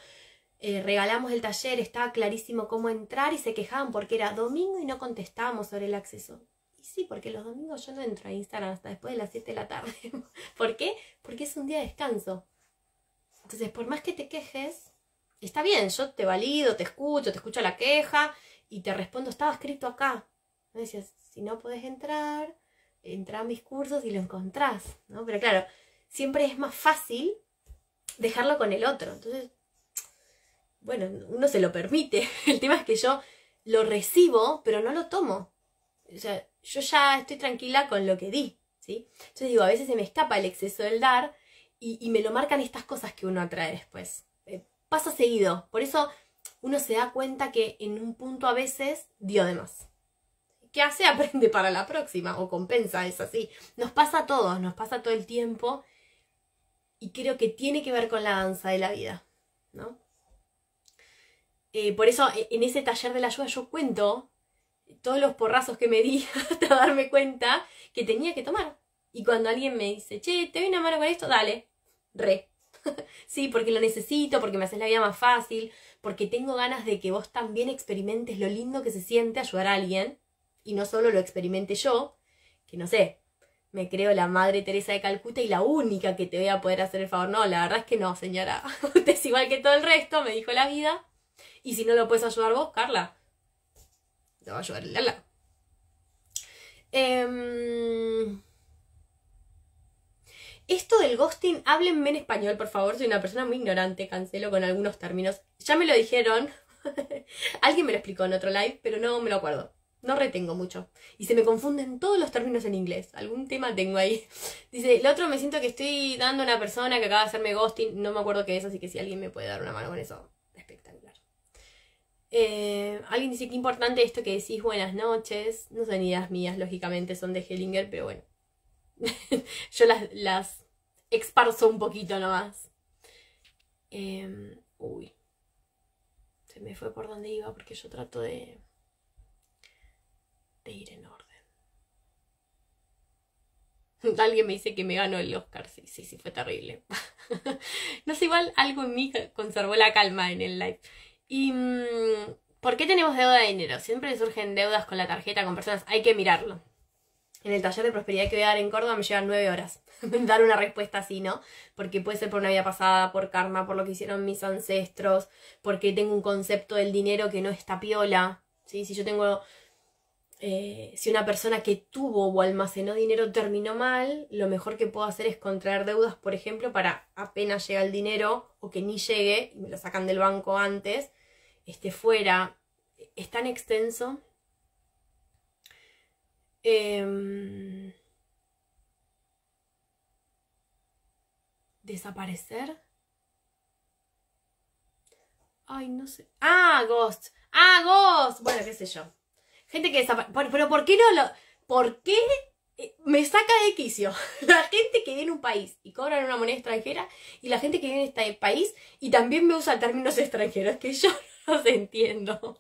eh, regalamos el taller, estaba clarísimo cómo entrar y se quejaban porque era domingo y no contestábamos sobre el acceso. Y sí, porque los domingos yo no entro a Instagram hasta después de las 7 de la tarde. ¿Por qué? Porque es un día de descanso. Entonces, por más que te quejes, está bien, yo te valido, te escucho, te escucho la queja y te respondo, estaba escrito acá. Me decías, si no podés entrar, entra a mis cursos y lo encontrás, Pero claro, siempre es más fácil dejarlo con el otro. Entonces, bueno, uno se lo permite. El tema es que yo lo recibo, pero no lo tomo. O sea, yo ya estoy tranquila con lo que di, ¿sí? Yo digo, a veces se me escapa el exceso del dar y, me lo marcan estas cosas que uno atrae después. Eh, pasa seguido, por eso uno se da cuenta que en un punto a veces dio de más. ¿Qué hace? Aprende para la próxima o compensa, es así. Nos pasa a todos, nos pasa todo el tiempo y creo que tiene que ver con la danza de la vida, ¿no? Eh, por eso e, en ese taller de la ayuda yo cuento todos los porrazos que me di hasta darme cuenta que tenía que tomar. Y cuando alguien me dice, che, te doy una mano con esto, dale, re. sí, porque lo necesito, porque me haces la vida más fácil, porque tengo ganas de que vos también experimentes lo lindo que se siente ayudar a alguien y no solo lo experimente yo, que no sé, me creo la madre Teresa de Calcuta y la única que te voy a poder hacer el favor. No, la verdad es que no, señora. Usted es igual que todo el resto, me dijo la vida. Y si no lo puedes ayudar vos, Carla, Em, esto del ghosting, háblenme en español, por favor. Soy una persona muy ignorante, cancelo con algunos términos. Ya me lo dijeron. Alguien me lo explicó en otro live, pero no me lo acuerdo. No retengo mucho. Y se me confunden todos los términos en inglés. Algún tema tengo ahí. Dice, el otro me siento que estoy dando a una persona que acaba de hacerme ghosting. No me acuerdo qué es, así que si alguien me puede dar una mano con eso, espectacular. Eh, alguien dice que importante esto que decís buenas noches. No son ideas mías, lógicamente, son de Hellinger, pero bueno. Yo las, las exparso un poquito nomás. Em, uy. Se me fue por donde iba porque yo trato de. de ir en orden. Alguien me dice que me ganó el Oscar. Sí, sí, sí, fue terrible. no sé, igual algo en mí conservó la calma en el live. ¿Y mm, por qué tenemos deuda de dinero? Siempre surgen deudas con la tarjeta, con personas. Hay que mirarlo. En el taller de prosperidad que voy a dar en Córdoba me llevan nueve horas dar una respuesta así, ¿no? Porque puede ser por una vida pasada, por karma, por lo que hicieron mis ancestros, porque tengo un concepto del dinero que no está piola. ¿sí? Si yo tengo eh, si una persona que tuvo o almacenó dinero terminó mal, lo mejor que puedo hacer es contraer deudas, por ejemplo, para apenas llega el dinero o que ni llegue y me lo sacan del banco antes, esté fuera, es tan extenso. Em, ¿Desaparecer? Ay, no sé. Ah, Ghost. Ah, Ghost. Bueno, qué sé yo. Gente que desaparece. Pero ¿por qué no lo... ¿Por qué eh, me saca de quicio. La gente que viene en un país y cobra una moneda extranjera y la gente que vive en este país y también me usa términos extranjeros que yo os entiendo.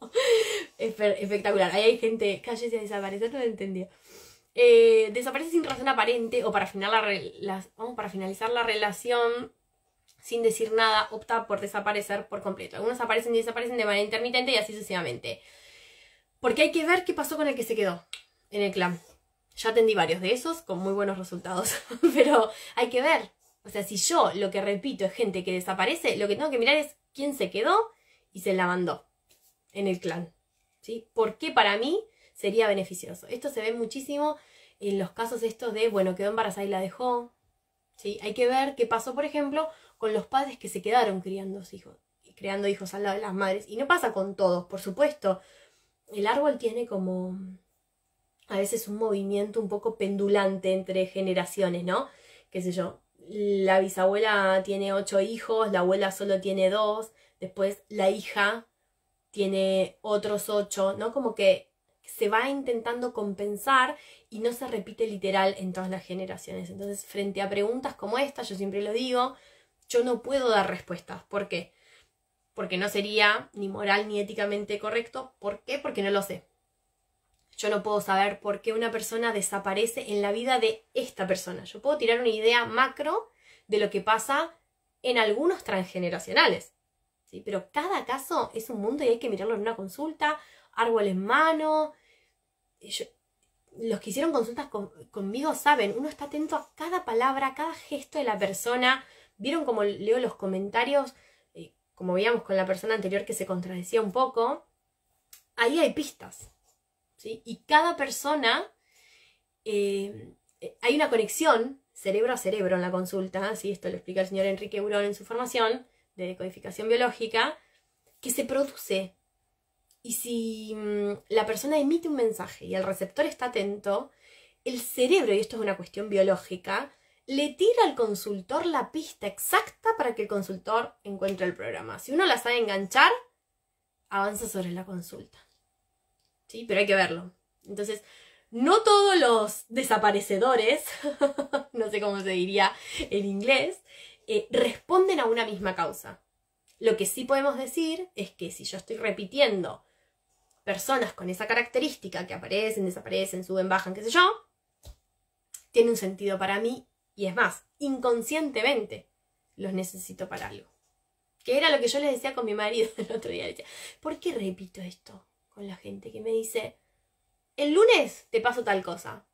Espectacular. Ahí hay gente, calles y desaparecer, no lo entendía. Eh, desaparece sin razón aparente o para, finalizar la para finalizar la relación sin decir nada, opta por desaparecer por completo. Algunos aparecen y desaparecen de manera intermitente y así sucesivamente. Porque hay que ver qué pasó con el que se quedó en el clan. Ya atendí varios de esos con muy buenos resultados, pero hay que ver. O sea, si yo lo que repito es gente que desaparece, lo que tengo que mirar es quién se quedó se la mandó en el clan. ¿sí? porque para mí sería beneficioso? Esto se ve muchísimo en los casos estos de, bueno, quedó embarazada y la dejó. ¿sí? Hay que ver qué pasó, por ejemplo, con los padres que se quedaron criando hijos, creando hijos al lado de las madres. Y no pasa con todos, por supuesto. El árbol tiene como a veces un movimiento un poco pendulante entre generaciones, ¿no? Qué sé yo, la bisabuela tiene ocho hijos, la abuela solo tiene dos, después la hija tiene otros ocho, ¿no? Como que se va intentando compensar y no se repite literal en todas las generaciones. Entonces, frente a preguntas como esta, yo siempre lo digo, yo no puedo dar respuestas. ¿Por qué? Porque no sería ni moral ni éticamente correcto. ¿Por qué? Porque no lo sé. Yo no puedo saber por qué una persona desaparece en la vida de esta persona. Yo puedo tirar una idea macro de lo que pasa en algunos transgeneracionales. Pero cada caso es un mundo y hay que mirarlo en una consulta, árbol en mano. los que hicieron consultas conmigo saben, uno está atento a cada palabra, a cada gesto de la persona. Vieron como leo los comentarios, eh, como veíamos con la persona anterior que se contradecía un poco. Ahí hay pistas. ¿sí? Y cada persona, eh, eh, hay una conexión cerebro a cerebro en la consulta, esto lo explica el señor Enrique Burón en su formación, de codificación biológica que se produce. Y si mm, la persona emite un mensaje y el receptor está atento, el cerebro, y esto es una cuestión biológica, le tira al consultor la pista exacta para que el consultor encuentre el programa. Si uno la sabe enganchar, avanza sobre la consulta. ¿Sí? Pero hay que verlo. Entonces, no todos los desaparecedores, no sé cómo se diría en inglés, eh, responden a una misma causa. Lo que sí podemos decir es que si yo estoy repitiendo personas con esa característica que aparecen, desaparecen, suben, bajan, qué sé yo, tiene un sentido para mí y es más, inconscientemente los necesito para algo. Que era lo que yo les decía con mi marido el otro día. ¿por qué repito esto con la gente que me dice, el lunes te paso tal cosa?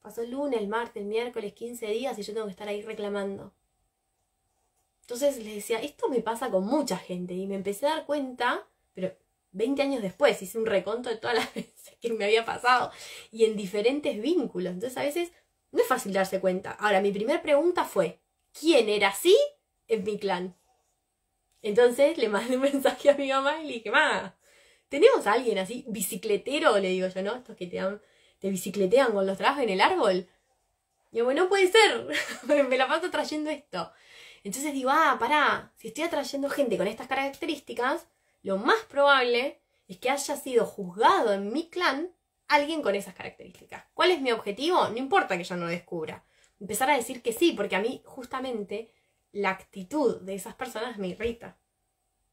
Pasó el lunes, el martes, el miércoles, 15 días y yo tengo que estar ahí reclamando. Entonces les decía, esto me pasa con mucha gente y me empecé a dar cuenta, pero 20 años después hice un reconto de todas las veces que me había pasado y en diferentes vínculos. Entonces a veces no es fácil darse cuenta. Ahora, mi primera pregunta fue, ¿quién era así en mi clan? Entonces le mandé un mensaje a mi mamá y le dije, ma, ¿tenemos a alguien así, bicicletero? Le digo yo, ¿no? Estos que te, dan, te bicicletean con los trabajos en el árbol. Y yo, bueno, puede ser, me la paso trayendo esto. Entonces digo, ah, pará, si estoy atrayendo gente con estas características, lo más probable es que haya sido juzgado en mi clan alguien con esas características. ¿Cuál es mi objetivo? No importa que yo no descubra. Empezar a decir que sí, porque a mí justamente la actitud de esas personas me irrita.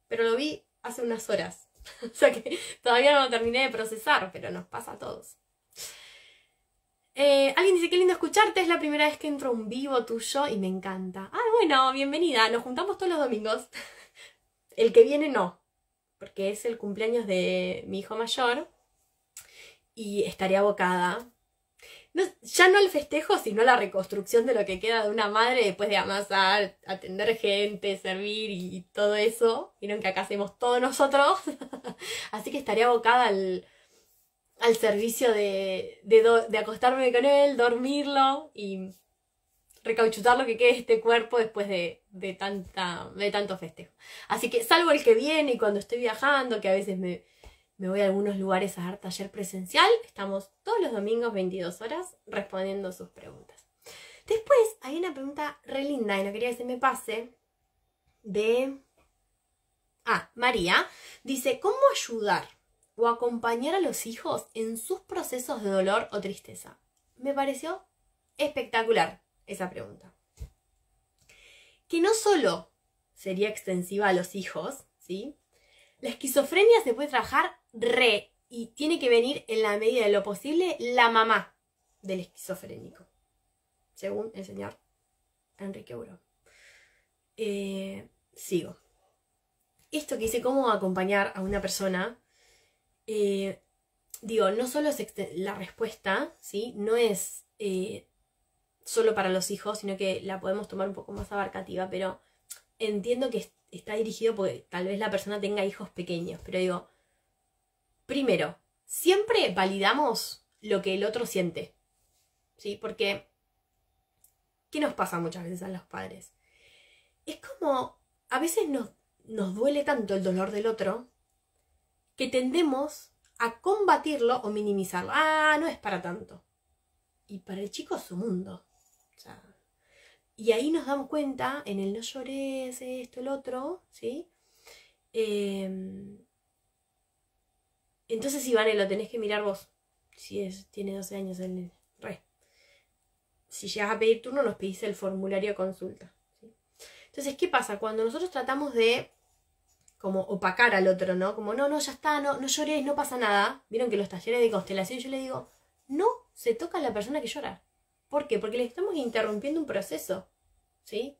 Pero lo vi hace unas horas. o sea que todavía no lo terminé de procesar, pero nos pasa a todos. Eh, alguien dice, qué lindo escucharte, es la primera vez que entro un vivo tuyo y me encanta. Ah, bueno, bienvenida, nos juntamos todos los domingos. el que viene no, porque es el cumpleaños de mi hijo mayor y estaré abocada. ya no al festejo, sino a la reconstrucción de lo que queda de una madre después de amasar, atender gente, servir y, todo eso. Vieron que acá hacemos todos nosotros. Así que estaré abocada al, al servicio de, de, acostarme con él, dormirlo y recauchutar lo que quede este cuerpo después de, de, tanta, de tanto festejo. Así que salvo el que viene y cuando estoy viajando, que a veces me, me voy a algunos lugares a dar taller presencial, estamos todos los domingos 22 horas respondiendo sus preguntas. Después hay una pregunta re linda y no quería que se me pase de... Ah, María dice, ¿cómo ayudar? o acompañar a los hijos en sus procesos de dolor o tristeza? Me pareció espectacular esa pregunta. Que no solo sería extensiva a los hijos, ¿sí? La esquizofrenia se puede trabajar re y tiene que venir en la medida de lo posible la mamá del esquizofrénico, según el señor Enrique Uro. Eh, sigo. Esto que dice cómo acompañar a una persona eh, digo, no solo es la respuesta, ¿sí? No es eh, solo para los hijos, sino que la podemos tomar un poco más abarcativa, pero entiendo que está dirigido porque tal vez la persona tenga hijos pequeños, pero digo, primero, siempre validamos lo que el otro siente, ¿sí? Porque, ¿qué nos pasa muchas veces a los padres? Es como, a veces nos duele tanto el dolor del otro que tendemos a combatirlo o minimizarlo. Ah, no es para tanto. Y para el chico es su mundo. y ahí nos damos cuenta, en el no llores, esto, el otro, ¿sí? Eh, entonces, Iván, lo tenés que mirar vos. Si es, tiene 12 años el re. Si llegas a pedir turno, nos pedís el formulario de consulta. Entonces, ¿qué pasa? Cuando nosotros tratamos de como opacar al otro, ¿no? Como, no, no, ya está, no, no lloréis, no pasa nada. Vieron que los talleres de constelación yo le digo, no se toca a la persona que llora. ¿Por qué? Porque le estamos interrumpiendo un proceso, ¿sí?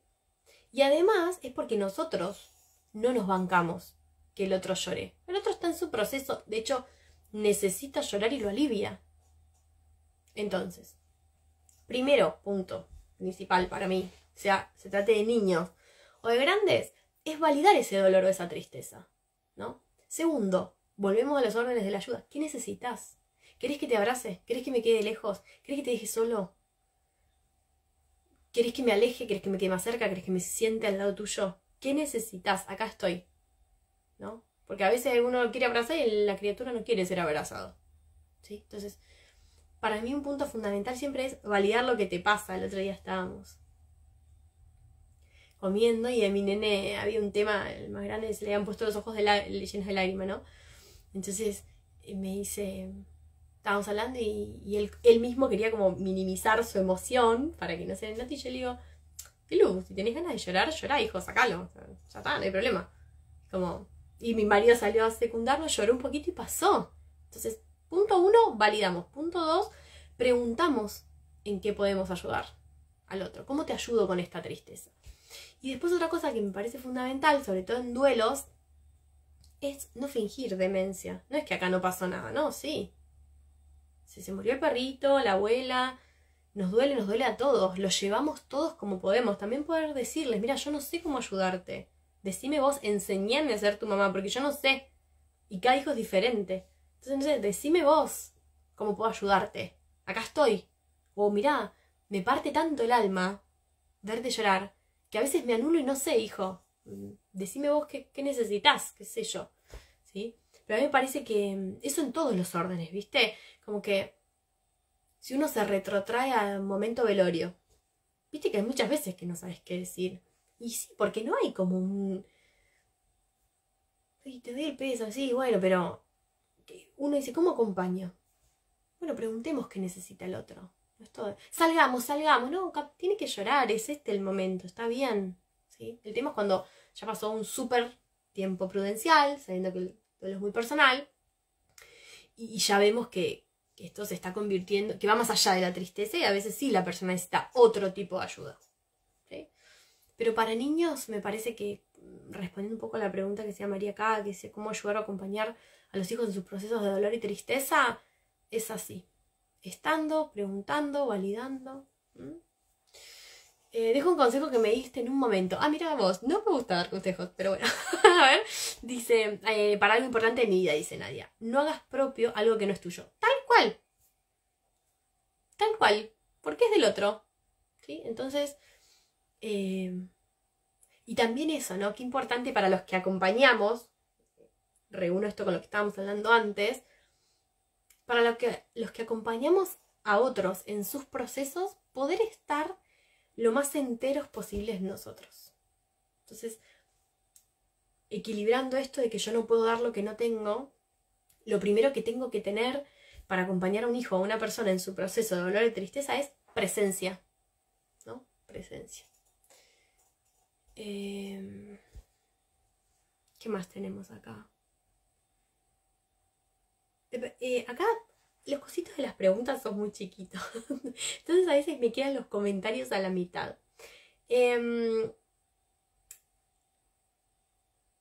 Y además es porque nosotros no nos bancamos que el otro llore. El otro está en su proceso, de hecho, necesita llorar y lo alivia. Entonces, primero punto principal para mí, sea, se trate de niños o de grandes, es validar ese dolor o esa tristeza, ¿no? Segundo, volvemos a las órdenes de la ayuda. ¿Qué necesitas? ¿Querés que te abrace? ¿Querés que me quede lejos? ¿Querés que te deje solo? ¿Querés que me aleje? ¿Querés que me quede más cerca? ¿Querés que me siente al lado tuyo? ¿Qué necesitas? Acá estoy. ¿No? Porque a veces uno quiere abrazar y la criatura no quiere ser abrazado. ¿Sí? Entonces, para mí un punto fundamental siempre es validar lo que te pasa. El otro día estábamos comiendo y a mi nene había un tema, el más grande, se le habían puesto los ojos llenos de lágrimas, ¿no? Entonces eh, me dice, estábamos hablando y, él, mismo quería como minimizar su emoción para que no se note y yo le digo, Luz, si tenés ganas de llorar, llorá, hijo, sacalo, ya está, no hay problema. Como, y mi marido salió a secundarlo, lloró un poquito y pasó. Entonces, punto uno, validamos. Punto dos, preguntamos en qué podemos ayudar al otro. ¿Cómo te ayudo con esta tristeza? Y después otra cosa que me parece fundamental, sobre todo en duelos, es no fingir demencia. No es que acá no pasó nada, no, sí. Si se murió el perrito, la abuela, nos duele, nos duele a todos, los llevamos todos como podemos. También poder decirles, mira, yo no sé cómo ayudarte. Decime vos, enseñame a ser tu mamá, porque yo no sé. Y cada hijo es diferente. Entonces, decime vos cómo puedo ayudarte. Acá estoy. O mira, me parte tanto el alma verte llorar que a veces me anulo y no sé, hijo. Decime vos qué, necesitas, qué sé yo. ¿Sí? Pero a mí me parece que mm, eso en todos los órdenes, ¿viste? Como que si uno se retrotrae al momento velorio, ¿viste que hay muchas veces que no sabes qué decir? Y sí, porque no hay como un... te doy el peso, sí, bueno, pero uno dice, ¿cómo acompaño? Bueno, preguntemos qué necesita el otro. Salgamos, salgamos, no, tiene que llorar, es este el momento, está bien. ¿sí? El tema es cuando ya pasó un súper tiempo prudencial, sabiendo que el es muy personal, y, ya vemos que, esto se está convirtiendo, que va más allá de la tristeza y a veces sí la persona necesita otro tipo de ayuda. Pero para niños me parece que, mm, respondiendo un poco a la pregunta que hacía María acá, que es cómo ayudar o acompañar a los hijos en sus procesos de dolor y tristeza, es así estando, preguntando, validando. Eh, dejo un consejo que me diste en un momento. Ah, mira vos, no me gusta dar consejos, pero bueno. a ver, dice, eh, para algo importante en mi vida, dice Nadia, no hagas propio algo que no es tuyo. Tal cual. Tal cual. Porque es del otro. ¿Sí? Entonces, eh, y también eso, ¿no? Qué importante para los que acompañamos, reúno esto con lo que estábamos hablando antes, para lo que, los que acompañamos a otros en sus procesos, poder estar lo más enteros posibles nosotros. Entonces, equilibrando esto de que yo no puedo dar lo que no tengo, lo primero que tengo que tener para acompañar a un hijo o a una persona en su proceso de dolor y tristeza es presencia. ¿No? Presencia. Em, ¿Qué más tenemos acá? Eh, acá los cositos de las preguntas son muy chiquitos. Entonces a veces me quedan los comentarios a la mitad. Em,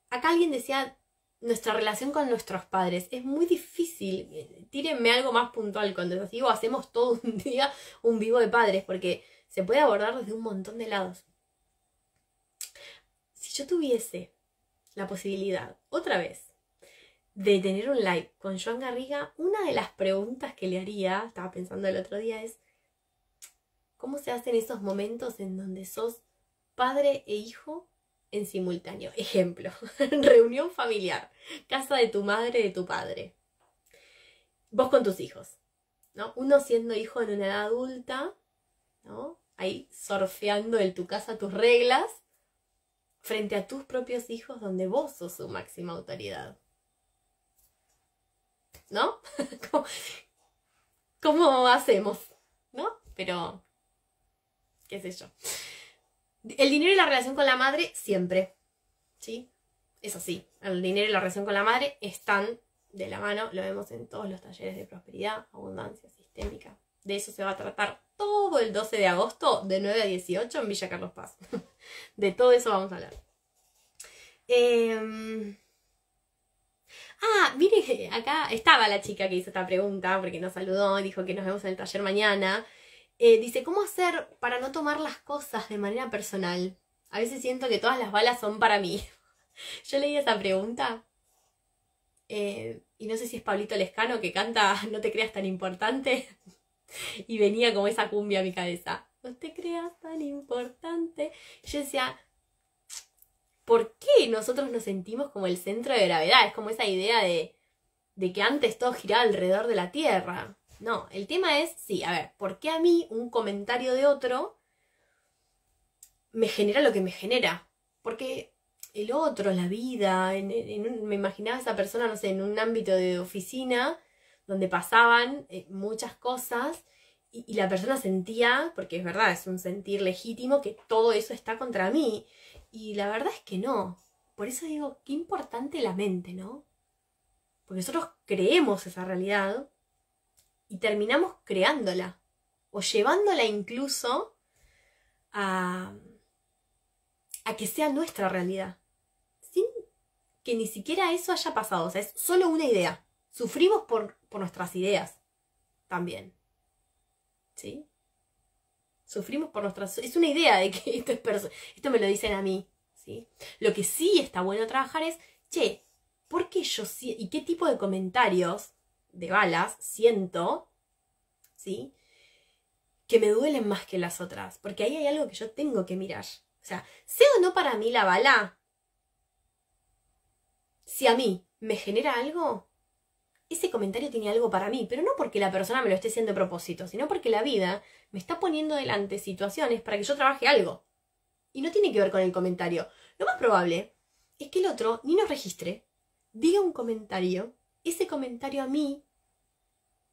acá alguien decía nuestra relación con nuestros padres. Es muy difícil. Tírenme algo más puntual. Cuando les digo hacemos todo un día un vivo de padres, porque se puede abordar desde un montón de lados. Si yo tuviese la posibilidad, otra vez, de tener un like con Joan Garriga, una de las preguntas que le haría, estaba pensando el otro día, es cómo se hacen esos momentos en donde sos padre e hijo en simultáneo. Ejemplo, reunión familiar, casa de tu madre, de tu padre. Vos con tus hijos, ¿no? Uno siendo hijo en una edad adulta, ¿no? Ahí sorfeando en tu casa tus reglas frente a tus propios hijos donde vos sos su máxima autoridad. ¿no? ¿Cómo, hacemos? ¿No? Pero, qué sé yo. El dinero y la relación con la madre siempre, ¿sí? Es así. El dinero y la relación con la madre están de la mano, lo vemos en todos los talleres de prosperidad, abundancia sistémica. De eso se va a tratar todo el 12 de agosto de 9 a 18 en Villa Carlos Paz. De todo eso vamos a hablar. Eh, Ah, mire, acá estaba la chica que hizo esta pregunta porque nos saludó dijo que nos vemos en el taller mañana. Eh, dice, ¿cómo hacer para no tomar las cosas de manera personal? A veces siento que todas las balas son para mí. Yo leí esa pregunta eh, y no sé si es Pablito Lescano que canta No te creas tan importante y venía como esa cumbia a mi cabeza. No te creas tan importante. yo decía, por qué nosotros nos sentimos como el centro de gravedad. Es como esa idea de, de que antes todo giraba alrededor de la Tierra. No, el tema es, sí, a ver, ¿por qué a mí un comentario de otro me genera lo que me genera? Porque el otro, la vida, en, me imaginaba a esa persona, no sé, en un ámbito de oficina donde pasaban eh, muchas cosas y, la persona sentía, porque es verdad, es un sentir legítimo, que todo eso está contra mí. Y la verdad es que no. Por eso digo, qué importante la mente, ¿no? Porque nosotros creemos esa realidad y terminamos creándola o llevándola incluso a, que sea nuestra realidad, sin que ni siquiera eso haya pasado, o sea, es solo una idea. Sufrimos por, por nuestras ideas también. ¿Sí? Sufrimos por nuestras... Es una idea de que esto es Esto me lo dicen a mí, ¿sí? Lo que sí está bueno trabajar es, che, ¿por qué yo siento... y qué tipo de comentarios de balas siento, ¿sí? Que me duelen más que las otras, porque ahí hay algo que yo tengo que mirar. O sea, ¿sé o no para mí la bala? Si a mí me genera algo, ese comentario tiene algo para mí, pero no porque la persona me lo esté haciendo a propósito, sino porque la vida me está poniendo delante situaciones para que yo trabaje algo. Y no tiene que ver con el comentario. Lo más probable es que el otro ni nos registre, diga un comentario, ese comentario a mí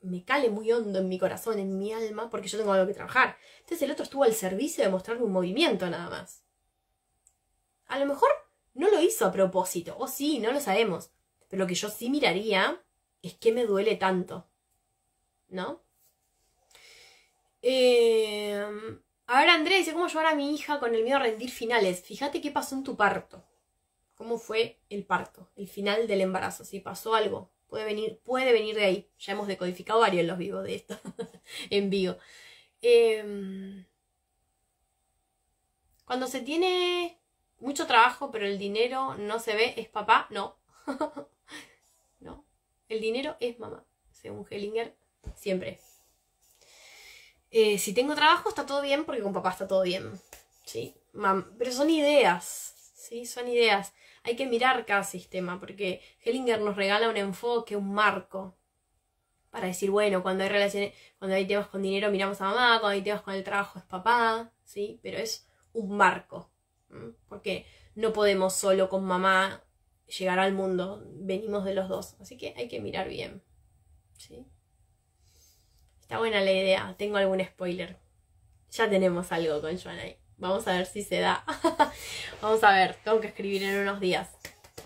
me cale muy hondo en mi corazón, en mi alma, porque yo tengo algo que trabajar. Entonces el otro estuvo al servicio de mostrarme un movimiento nada más. A lo mejor no lo hizo a propósito, o sí, no lo sabemos. Pero lo que yo sí miraría es que me duele tanto. ¿No? Eh, a ver, Andrea dice, ¿cómo llevar a mi hija con el miedo a rendir finales? Fíjate qué pasó en tu parto. ¿Cómo fue el parto? El final del embarazo, si pasó algo. Puede venir, puede venir de ahí. Ya hemos decodificado varios en los vivos de esto, en vivo. Em, cuando se tiene mucho trabajo, pero el dinero no se ve, ¿es papá? No. no. El dinero es mamá, según Hellinger, siempre. Eh, si tengo trabajo está todo bien porque con papá está todo bien. ¿sí? Pero son ideas, ¿sí? son ideas. Hay que mirar cada sistema porque Hellinger nos regala un enfoque, un marco para decir, bueno, cuando hay relaciones, cuando hay temas con dinero miramos a mamá, cuando hay temas con el trabajo es papá, ¿sí? Pero es un marco, porque no podemos solo con mamá llegar al mundo, venimos de los dos, así que hay que mirar bien, ¿sí? Está buena la idea. Tengo algún spoiler. Ya tenemos algo con Joan ahí. Vamos a ver si se da. Vamos a ver. Tengo que escribir en unos días.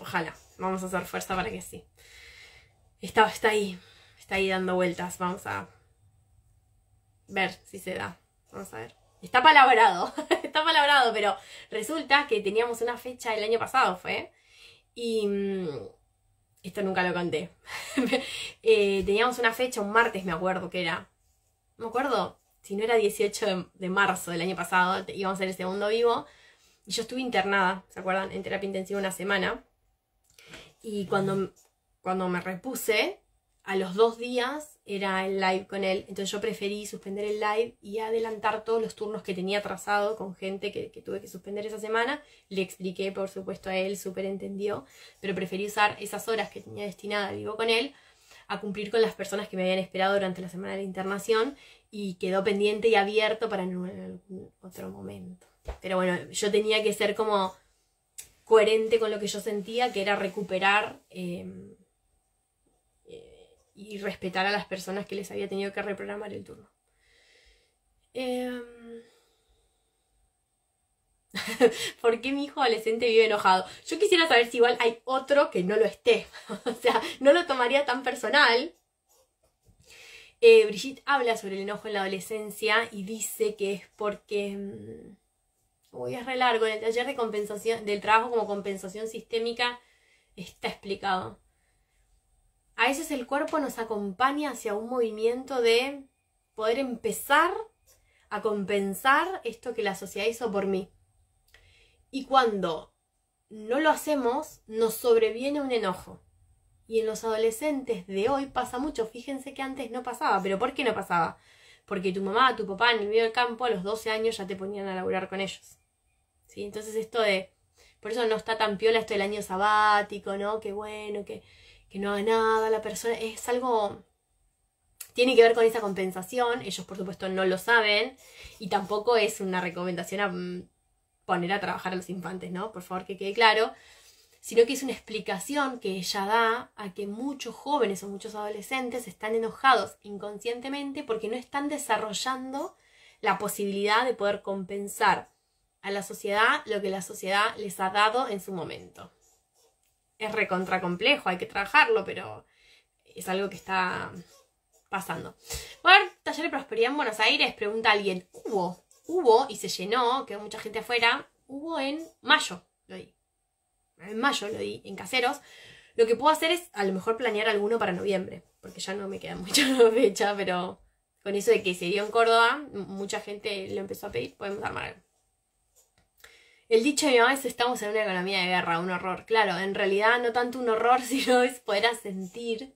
Ojalá. Vamos a hacer fuerza para que sí. Está, está ahí. Está ahí dando vueltas. Vamos a ver si se da. Vamos a ver. Está palabrado. está palabrado, pero resulta que teníamos una fecha el año pasado, fue. Y mm, esto nunca lo conté. Eh, teníamos una fecha, un martes me acuerdo que era, me acuerdo, si no era 18 de, marzo del año pasado, íbamos a hacer el segundo vivo, y yo estuve internada, ¿se acuerdan? En terapia intensiva una semana. Y cuando, cuando me repuse, a los dos días era el live con él, entonces yo preferí suspender el live y adelantar todos los turnos que tenía trazado con gente que, que tuve que suspender esa semana. Le expliqué, por supuesto, a él, súper entendió, pero preferí usar esas horas que tenía destinada al vivo con él a cumplir con las personas que me habían esperado durante la semana de la internación y quedó pendiente y abierto para en algún otro momento. Pero bueno, yo tenía que ser como coherente con lo que yo sentía, que era recuperar em, eh, y respetar a las personas que les había tenido que reprogramar el turno. Em, ¿Por qué mi hijo adolescente vive enojado? Yo quisiera saber si igual hay otro que no lo esté. o sea, no lo tomaría tan personal. Eh, Brigitte habla sobre el enojo en la adolescencia y dice que es porque. voy mm, a re largo. En el taller de compensación, del trabajo como compensación sistémica está explicado. A veces el cuerpo nos acompaña hacia un movimiento de poder empezar a compensar esto que la sociedad hizo por mí. Y cuando no lo hacemos, nos sobreviene un enojo. Y en los adolescentes de hoy pasa mucho. Fíjense que antes no pasaba. ¿Pero por qué no pasaba? Porque tu mamá, tu papá, en el medio del campo, a los 12 años ya te ponían a laburar con ellos. ¿Sí? Entonces esto de... Por eso no está tan piola esto del año sabático, ¿no? qué bueno, que, que no haga nada la persona. Es algo... Tiene que ver con esa compensación. Ellos, por supuesto, no lo saben. Y tampoco es una recomendación a mm, poner a trabajar a los infantes, ¿no? Por favor, que quede claro, sino que es una explicación que ella da a que muchos jóvenes o muchos adolescentes están enojados inconscientemente porque no están desarrollando la posibilidad de poder compensar a la sociedad lo que la sociedad les ha dado en su momento. Es recontra complejo, hay que trabajarlo, pero es algo que está pasando. Bueno, taller de prosperidad en Buenos Aires, pregunta alguien, ¿hubo hubo, y se llenó, quedó mucha gente afuera, hubo en mayo, lo di. En mayo lo di, en caseros. Lo que puedo hacer es a lo mejor planear alguno para noviembre, porque ya no me queda mucha fecha, pero con eso de que se dio en Córdoba, mucha gente lo empezó a pedir, podemos armar mal. El dicho de mi mamá es estamos en una economía de guerra, un horror. Claro, en realidad no tanto un horror, sino es poder sentir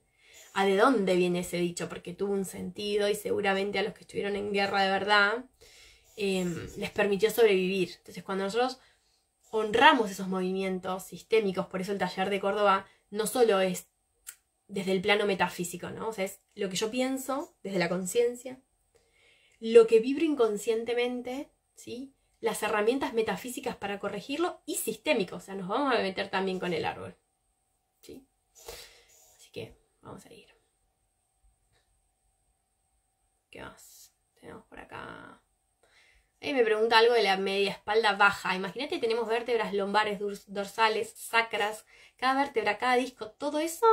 a de dónde viene ese dicho, porque tuvo un sentido y seguramente a los que estuvieron en guerra de verdad Em, les permitió sobrevivir. Entonces, cuando nosotros honramos esos movimientos sistémicos, por eso el taller de Córdoba no solo es desde el plano metafísico, ¿no? O sea, es lo que yo pienso desde la conciencia, lo que vibro inconscientemente, ¿sí? Las herramientas metafísicas para corregirlo y sistémico, o sea, nos vamos a meter también con el árbol, ¿sí? Así que vamos a ir. ¿Qué más tenemos por acá? Y me pregunta algo de la media espalda baja. Imagínate, tenemos vértebras lombares, dorsales, sacras, cada vértebra, cada disco, todo eso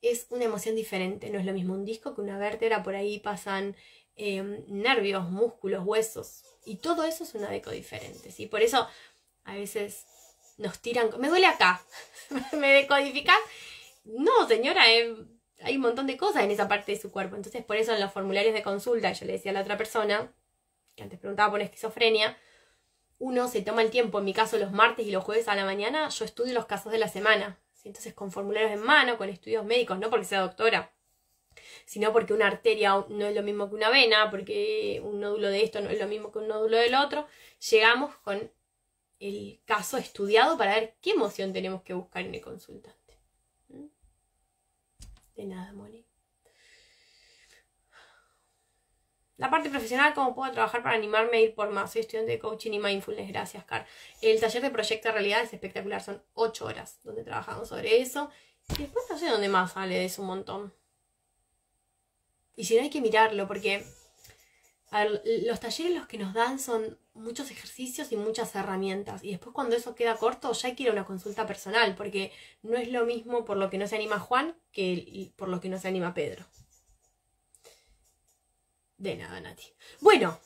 es una emoción diferente. No es lo mismo un disco que una vértebra, por ahí pasan em, nervios, músculos, huesos. Y todo eso es una deco diferente. Y por eso a veces nos tiran. Me duele acá. ¿Me decodificas? No, señora, eh, hay un montón de cosas en esa parte de su cuerpo. Entonces, por eso en los formularios de consulta, yo le decía a la otra persona, que antes preguntaba por esquizofrenia, uno se toma el tiempo, en mi caso los martes y los jueves a la mañana, yo estudio los casos de la semana. Entonces con formularios en mano, con estudios médicos, no porque sea doctora, sino porque una arteria no es lo mismo que una vena, porque un nódulo de esto no es lo mismo que un nódulo del otro, llegamos con el caso estudiado para ver qué emoción tenemos que buscar en el consultante. ¿Mm? De nada, Mónica La parte profesional, cómo puedo trabajar para animarme a ir por más. Soy estudiante de coaching y mindfulness, gracias, Car. El taller de de Realidad es espectacular, son ocho horas donde trabajamos sobre eso. Y después no sé dónde más sale, eso un montón. Y si no hay que mirarlo, porque los talleres los que nos dan son muchos ejercicios y muchas herramientas. Y después cuando eso queda corto, ya hay que ir a una consulta personal, porque no es lo mismo por lo que no se anima Juan que por lo que no se anima Pedro. De nada, Nati. Bueno,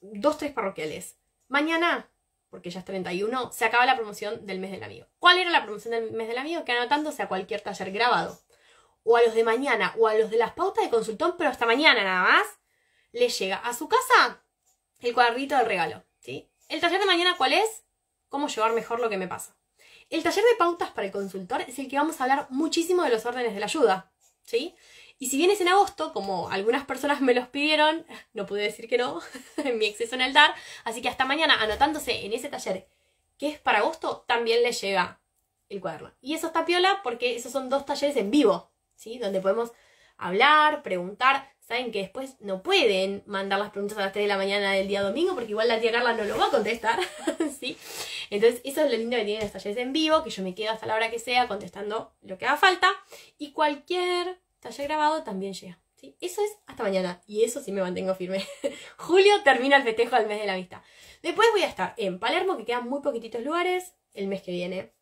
dos, tres parroquiales. Mañana, porque ya es 31, se acaba la promoción del mes del amigo. ¿Cuál era la promoción del mes del amigo? Que anotándose a cualquier taller grabado, o a los de mañana, o a los de las pautas de consultón, pero hasta mañana nada más, le llega a su casa el cuadrito del regalo. ¿sí? ¿El taller de mañana cuál es? Cómo llevar mejor lo que me pasa. El taller de pautas para el consultor es el que vamos a hablar muchísimo de los órdenes de la ayuda. ¿sí? Y si vienes en agosto, como algunas personas me los pidieron, no pude decir que no, en mi exceso en el dar, así que hasta mañana anotándose en ese taller que es para agosto, también les llega el cuaderno. Y eso está piola porque esos son dos talleres en vivo, ¿sí? Donde podemos hablar, preguntar. Saben que después no pueden mandar las preguntas a las 3 de la mañana del día domingo porque igual la tía Carla no lo va a contestar, ¿sí? Entonces, eso es lo lindo que tienen los talleres en vivo, que yo me quedo hasta la hora que sea contestando lo que haga falta. Y cualquier Taller grabado también llega. ¿sí? Eso es hasta mañana. Y eso sí me mantengo firme. Julio termina el festejo al mes de la vista. Después voy a estar en Palermo, que quedan muy poquititos lugares. El mes que viene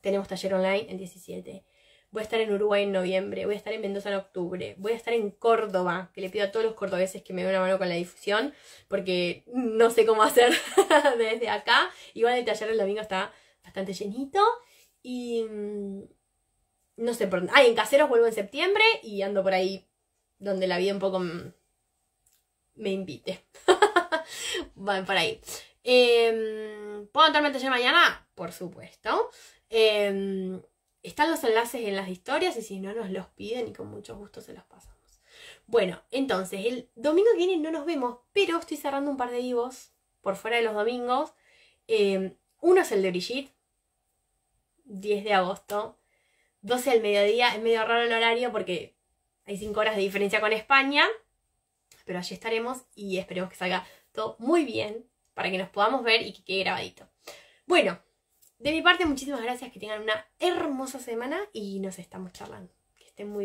tenemos taller online el 17. Voy a estar en Uruguay en noviembre, voy a estar en Mendoza en octubre, voy a estar en Córdoba, que le pido a todos los cordobeses que me den una mano con la difusión, porque no sé cómo hacer desde acá. Igual el taller el domingo está bastante llenito. Y mm, no sé por Ah, en Caseros vuelvo en septiembre y ando por ahí donde la vida un poco me invite. Van por ahí. Eh, ¿Puedo entrar taller mañana? Por supuesto. Em, están los enlaces en las historias y si no nos los piden y con mucho gusto se los pasamos. Bueno, entonces el domingo que viene no nos vemos, pero estoy cerrando un par de vivos por fuera de los domingos. Em, uno es el de Brigitte, 10 de agosto. 12 al mediodía, es medio raro el horario porque hay 5 horas de diferencia con España, pero allí estaremos y esperemos que salga todo muy bien para que nos podamos ver y que quede grabadito. Bueno, de mi parte muchísimas gracias, que tengan una hermosa semana y nos estamos charlando. Que estén muy bien.